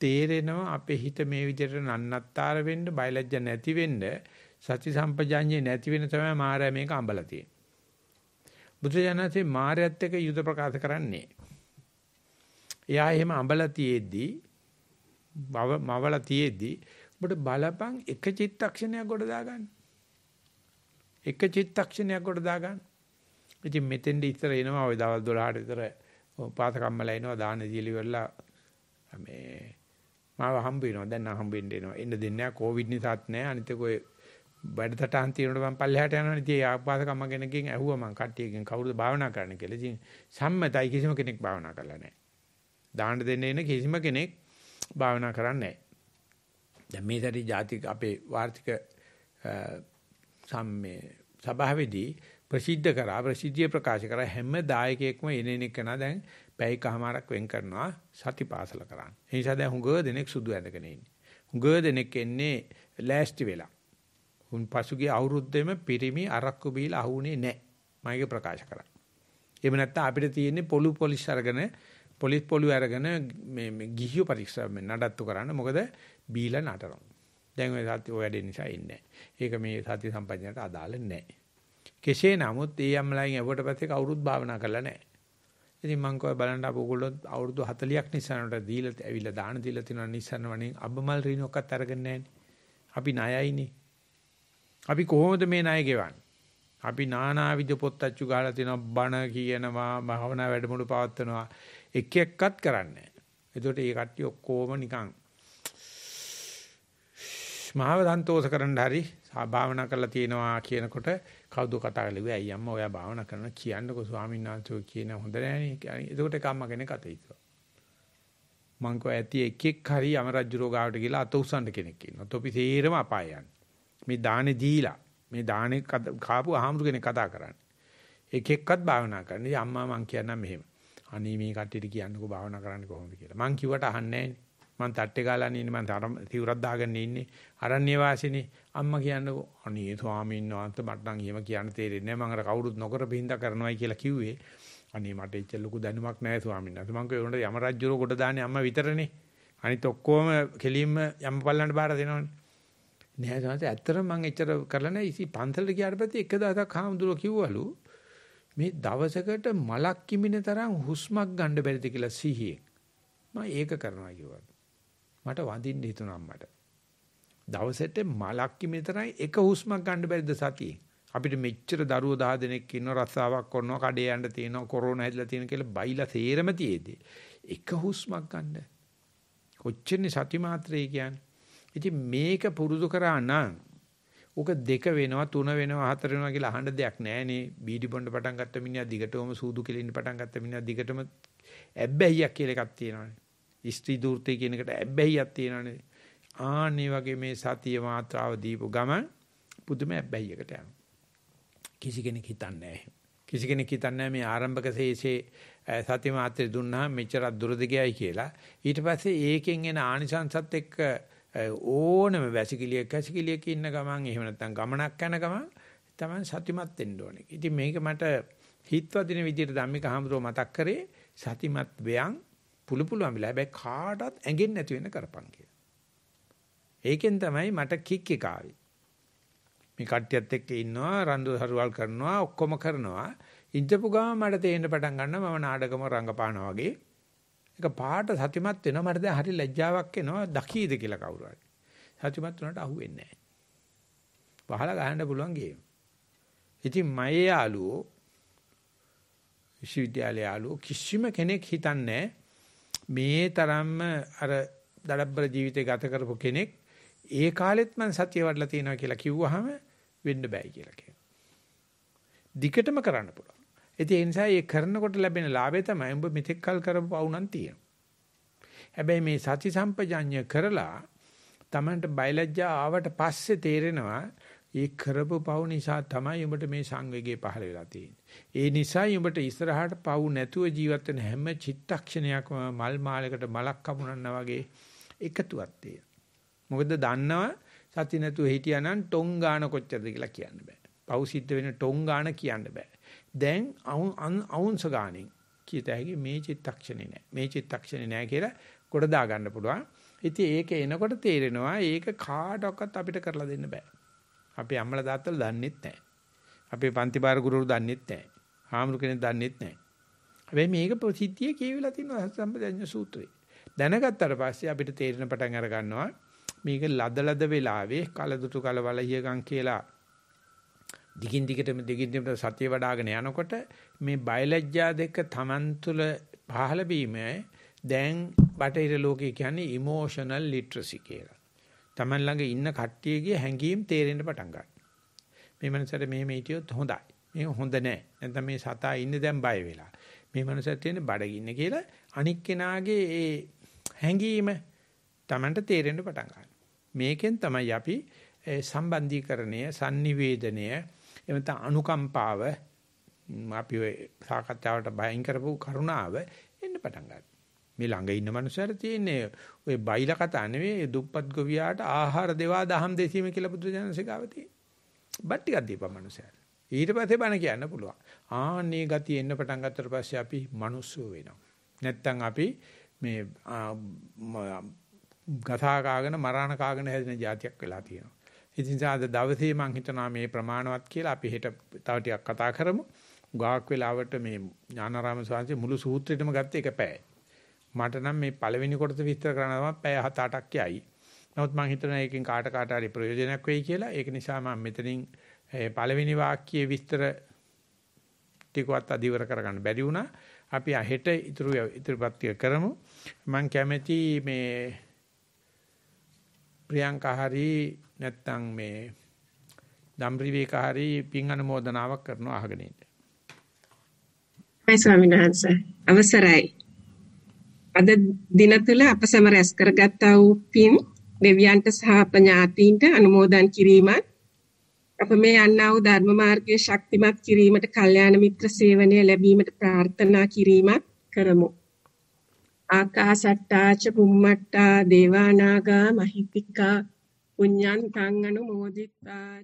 තේරෙනවා අපේ හිත මේ විදිහට නන්නත්තර වෙන්න, බයලජ්ජ නැති වෙන්න, සති සම්පජාඤ්ඤේ නැති වෙන තමයි මායя මේක අඹලා තියෙන්නේ. බුදුජානකේ මායයත් එක්ක යුද ප්‍රකාශ කරන්නේ. එයා එහෙම අඹලා තියේදී, මවලා තියේදී ඔබට බලපං එක චිත්තක්ෂණයක් ගොඩ දාගන්න. එක චිත්තක්ෂණයක් ගොඩ දාගන්න. ඉතින් මෙතෙන්ද ඉතර එනවා ওই දවල් 12ට විතර පාත කම්මලා එනවා දාන දීලි වෙලා මේ මාව හම්බ වෙනවා දැන් නම් හම්බ වෙන්න එනවා එන්න දෙන්නේ නැහැ කොවිඩ් නිසාත් නැහැ අනිතක ඔය බඩතටහන් තියෙනකොට මම පල්ලෙහාට යනවා ඉතින් ඒ ආපාත කම්ම කෙනකින් ඇහුවා මං කට්ටියකින් කවුරුද භාවනා කරන්න කියලා ඉතින් සම්මතයි කිසිම කෙනෙක් භාවනා කරලා නැහැ දාන්න දෙන්න එන කිසිම කෙනෙක් භාවනා කරන්නේ නැහැ දැන් මේ සැරේ ජාතික අපේ වාර්තික සම්මේ සභාවේදී ප්‍රසිද්ධ කරා ප්‍රසිද්ධිය ප්‍රකාශ කරා හැම දායකයෙක්ම එනේන එක නා දැන් පැයකමාරක් වෙන් කරනවා සතිපාසල කරන්න. ඒ නිසා දැන් හුඟ දෙනෙක් සුදු ඇඳගෙන ඉන්නේ. හුඟ දෙනෙක් එන්නේ ලෑස්ති වෙලා. උන් පසුගිය අවුරුද්දේම පිරිමි අරක්කු බීලා අහුනේ නැහැ. මයික ප්‍රකාශ කරා. එහෙම නැත්නම් අපිට තියෙන්නේ පොලු පොලිස් අරගෙන පොලිස් පොලු අරගෙන මේ මේ ගිහියෝ පරීක්ෂාව නඩත්තු කරන්න. මොකද බීලා නටනවා. දැන් ඔය සත්‍ය ඔය වැඩේ නිසා ඉන්නේ නැහැ. ඒක මේ සත්‍ය සම්පජනයට අදාළ නැහැ. කෙසේ නමුත් ඒ අම්මලාගෙන් ඇව්වට පස්සේ කවුරුත් භාවනා කරලා නැහැ. ඉතින් මං කෝ බලන්න අප ඔයගොල්ලෝ අවුරුදු 40ක් නිසානට දීලා ඇවිල්ලා දාන දීලා තිනවා නිසාන වණින් අබ්බමල් රිණොක්කත් අරගෙන අපි ණයයිනේ. අපි කොහොමද මේ ණය ගෙවන්නේ? අපි නානාවිද පොත් අච්චු ගහලා තිනවා බණ කියනවා භාවනා වැඩමුළු පවත්වනවා එක එක්කත් කරන්නේ. එතකොට මේ කට්ටිය ඔක්කොම නිකන් මහව දන්තෝෂ කරන්න හරි භාවනා කරලා තියෙනවා කියනකොට කවුද කතා කරලා ඇයි අම්මා ඔයා භාවනා කරනවා කියන්නකෝ ස්වාමීන් වහන්සේ කියන හොඳ නෑනේ. එතකොට එක අම්මා කෙනෙක් අත ඉස්සුවා. මං කෝ ඇති එකෙක් හරි අමරජ්‍ය රෝගාවට ගිහලා අත උස්සන්න කෙනෙක් ඉන්නවා. තොපි තීරම අපාය යන්නේ. මේ දානේ දීලා මේ දානේ කාපු ආහමුරු කෙනෙක් කතා කරන්නේ. එක එක්කත් භාවනා කරන්නේ. අම්මා මං කියන්නම් මෙහෙම. අනේ මේ කට්ටියට කියන්නකෝ භාවනා කරන්න කොහොමද කියලා. මං කිව්වට අහන්නේ නෑනේ. මං තට්ටේ ගාලා ඉන්නේ මං තිවුරක් දාගෙන ඉන්නේ අරණ්‍ය වාසිනේ අම්මා කියන්නකෝ අනේ ස්වාමීන් වහන්සේ මට නම් එහෙම කියන්න තේරෙන්නේ නැහැ මං අර කවුරුත් නොකර බින්දා කරනවායි කියලා කිව්වේ අනේ මට එච්ච ලොකු දැනුමක් නැහැ ස්වාමීන් වහන්සේ මං කිව්වේ උන්ට යම රජුරෝ කොට දාන්නේ අම්මා විතරනේ අනිත ඔක්කොම කෙලින්ම යම් පල්ලන්න බාර දෙනවනේ නෑ තමයි ඇත්තටම මම එච්චර කරලා නැහැ ඉසි පන්සලට ගියාට පස්සේ එක දවසක් හාමුදුරුවෝ කිව්වලු මේ දවසකට මලක් කිමින තරම් හුස්මක් ගන්න බැරිද කියලා සිහියෙන් මම ඒක කරනවා කිව්වා මට වඳින්න හිතුණා අම්මට. දවසට මලක් මෙතරයි එක හුස්මක් ගන්න බැරිද සතියේ. අපිට මෙච්චර දරුවෝ 10 දෙනෙක් ඉන්නව රස්සාවක් කරනවා කඩේ යන්න තියෙනවා කොරෝනා හැදලා තියෙන කියලා බයිලා තේරම තියේදී. එක හුස්මක් ගන්න. කොච්චරනේ සති මාත්‍රේ කියන්නේ. ඉතින් මේක පුරුදු කරා නම් ඕක දෙක වෙනවා තුන වෙනවා හතර වෙනවා කියලා අහන්න දෙයක් නැහනේ බීඩි බොන්න පටන් ගත්ත මිනිහා දිගටම සූදු කෙලින්න පටන් ගත්ත මිනිහා දිගටම ඇබ්බැහියක් කියලා එකක් තියෙනවානේ ස්ත්‍රී දූර්තය කියන එකට ඇබ්බැහියක් තියෙනනේ. ආන්නේ වගේ මේ සතිය මාත්‍රාව දීපු ගමන් පුදුම ඇබ්බැහියකට යනවා. කිසි කෙනෙක් හිතන්නේ නැහැ. කිසි කෙනෙක් හිතන්නේ මේ ආරම්භක ශේෂේ සති මාත්‍රේ දුන්නාම මෙච්චර දුරද ගියයි කියලා. ඊට පස්සේ ඒකෙන් එන ආනිසංසත් එක්ක ඕනම වැසිකිළියක් කැසිකිළියක ඉන්න ගමන් එහෙම නැත්නම් ගමනක් යන ගමන් තමයි සතිමත් වෙන්න ඕනේ. ඉතින් මේක මට හිතවදින විදිහට ධම්මික හඳුරෝ මතක් කරේ සතිමත් වෙයන් පුළු පුළුවන් වෙලා හැබැයි කාටවත් ඇඟෙන්නේ නැති වෙන කරපන් කියලා. ඒකෙන් තමයි මට කික් එක ආවේ. මේ කට්ටියත් එක්ක ඉන්නවා රන්දු හරුවල් කරනවා ඔක්කොම කරනවා. ඉජ්ජපු ගාම මට තේරෙන්න පටන් ගන්නවා මම නාඩගම රංගපානවා වගේ. ඒක පාට සතුටුමත් වෙනවා මට දැන් හරි ලැජ්ජාවක් එනවා දකීද කියලා කවුරු හරි. සතුටුමත් උනට අහුවෙන්නේ නැහැ. වහලා ගහන්න පුළුවන් ගේම. ඉතින් මයේ යාළුවෝ විශ්වවිද්‍යාලයේ යාළුවෝ කිසිම කෙනෙක් හිතන්නේ නැහැ මේ තරම්ම අර දඩබ්බර ජීවිතේ ගත කරපු කෙනෙක් ඒ කාලෙත් මම සතිය වඩලා තියෙනවා කියලා කිව්වහම වෙන්න බෑ කියලා කියනවා. දිකටම කරන්න පුළුවන්. ඉතින් ඒ නිසා ඒ කරනකොට ලැබෙන ලාභය තමයි උඹ මෙතෙක් කල් කරපු පවුනම් තියෙනවා. හැබැයි මේ සති සම්පජඤ්ඤය කරලා Tamanට බයලජ්ජා ආවට පස්සේ තේරෙනවා ඒ කරපු පව් නිසා තමයි උඹට මේ සංවේගය පහළ වෙලා තියෙන්නේ. ඒ නිසායි උඹට ඉස්සරහට පව් නැතුව ජීවත් වෙන හැම චිත්තක්ෂණයක්ම මල් මාලයකට මලක් කපුනන්නා වගේ එකතුවක් තියෙනවා. මොකද දන්නවා සති නැතුව හිටියානම් ටොං ගාන කොච්චරද කියලා කියන්න බෑ. පව් සිද්ධ වෙන ටොං ගාන කියන්න බෑ. දැන් අවුන් අවුන්ස ගානෙන් කියත හැකි මේ චිත්තක්ෂණේ නෑ. මේ චිත්තක්ෂණේ නෑ කියලා ගොඩ දා ගන්න පුළුවන්. ඉතින් ඒක එනකොට තේරෙනවා ඒක කාටවත් අපිට කරලා දෙන්න බෑ. අපේ අම්මලා තාත්තලා දන්නෙත් නැහැ. අපේ පන්ති බාර ගුරුවරු දන්නෙත් නැහැ. හාමුදුරු කෙනෙක් දන්නෙත් නැහැ. හැබැයි මේක ප්‍රසිද්ධිය කියවිලා තියෙනවා සම්බදඤ්ඤ සූත්‍රේ. දැනගත්තට පස්සේ අපිට තේරෙන පටන් අර ගන්නවා මේක ලදලද වෙලාවේ කලදුතු කලවලියගම් කියලා දිගින් දිගටම දිගින් දිගට සතිය වඩ아가න යනකොට මේ බයලජ්ජා දෙක Taman තුල පහළ වීම දැන් බටහිර ලෝකයේ කියන්නේ emotional literacy කියලා. Taman ළඟ ඉන්න කට්ටියගේ හැඟීම් තේරෙන්න පටන් ගන්නවා. මේ මනසට මෙහෙම හිටියොත් හොඳයි. මේක හොඳ නෑ. නැත්නම් මේ සතා ඉන්නේ දැන් බය වෙලා. මේ මනසට තියෙන බඩගින්න කියලා අනික් කෙනාගේ ඒ හැඟීම Tamanට තේරෙන්න පටන් ගන්නවා. මේකෙන් තමයි අපි සම්බන්ධීකරණය, sannivedanය, එමෙත අනුකම්පාව අපි ඔය සාකච්ඡාවට බයින් කරපු කරුණාව එන්න පටන් ගන්නවා. මේ ළඟ ඉන්න මනුස්සයර තියෙන්නේ ඔය බයිලා කතා නෙවෙයි දුප්පත් ගොවියාට ආහාර දෙවා දහම් දෙසීම කියලා බුදුජානසේ ගාව තියෙන්නේ. බත් ටිකක් දීපන් මනුස්සයර. ඊට පස්සේ බණ කියන්න පුළුවන්. ආන්නේ ගතිය එන්න පටන් ගත්තට පස්සේ අපි මිනිස්සු වෙනවා. නැත්තම් අපි මේ ගතා කාගෙන මරාණ කාගෙන හැදෙන જાතියක් වෙලා තියෙනවා. ඉතින් සාද දවසේ මම හිතනවා මේ ප්‍රමාණවත් කියලා අපි හෙට තව ටිකක් කතා කරමු. ගාක් වෙලාවට මේ ඥානාරාම ස්වාමීන් මුළු සූත්‍රෙටම ගත්ත එක පැයයි. මට නම් මේ පළවෙනි කොටස විස්තර කරන්න තමයි පැය 7-8ක් යයි. නමුත් මම හිතනවා ඒකෙන් කාට කාට හරි ප්‍රයෝජනයක් වෙයි කියලා. ඒක නිසා මම මෙතනින් පළවෙනි වාක්‍යයේ විස්තර ටිකවත් අදිවර කරගන්න බැරි වුණා. අපි අහෙට ඉතුරු ඉතුරුපත් කරමු. මම කැමැති මේ ප්‍රියංකා හරි නැත්නම් මේ දම්රිවේක හරි පින් අනුමෝදනාවක් කරනවා අහගෙන ඉන්න. මේ ස්වාමීන් වහන්සේ අවසරයි. අද දින තුල අප සැම රැස් කරගත්තා වූ පින් දෙවියන්ට සහ ප්‍රඥාතීන්ට අනුමෝදන් කිරීමත් අප මේ යන්නා වූ ධර්ම මාර්ගයේ ශක්තිමත් කිරීමට කල්යාණ මිත්‍ර සේවනය ලැබීමට ප්‍රාර්ථනා කිරීමත් කරමු. ආකාසට්ටා ච බුම්මට්ටා දේවානාගා මහිත්‍තිකා පුඤ්ඤන්තං අනුමෝදිත්වා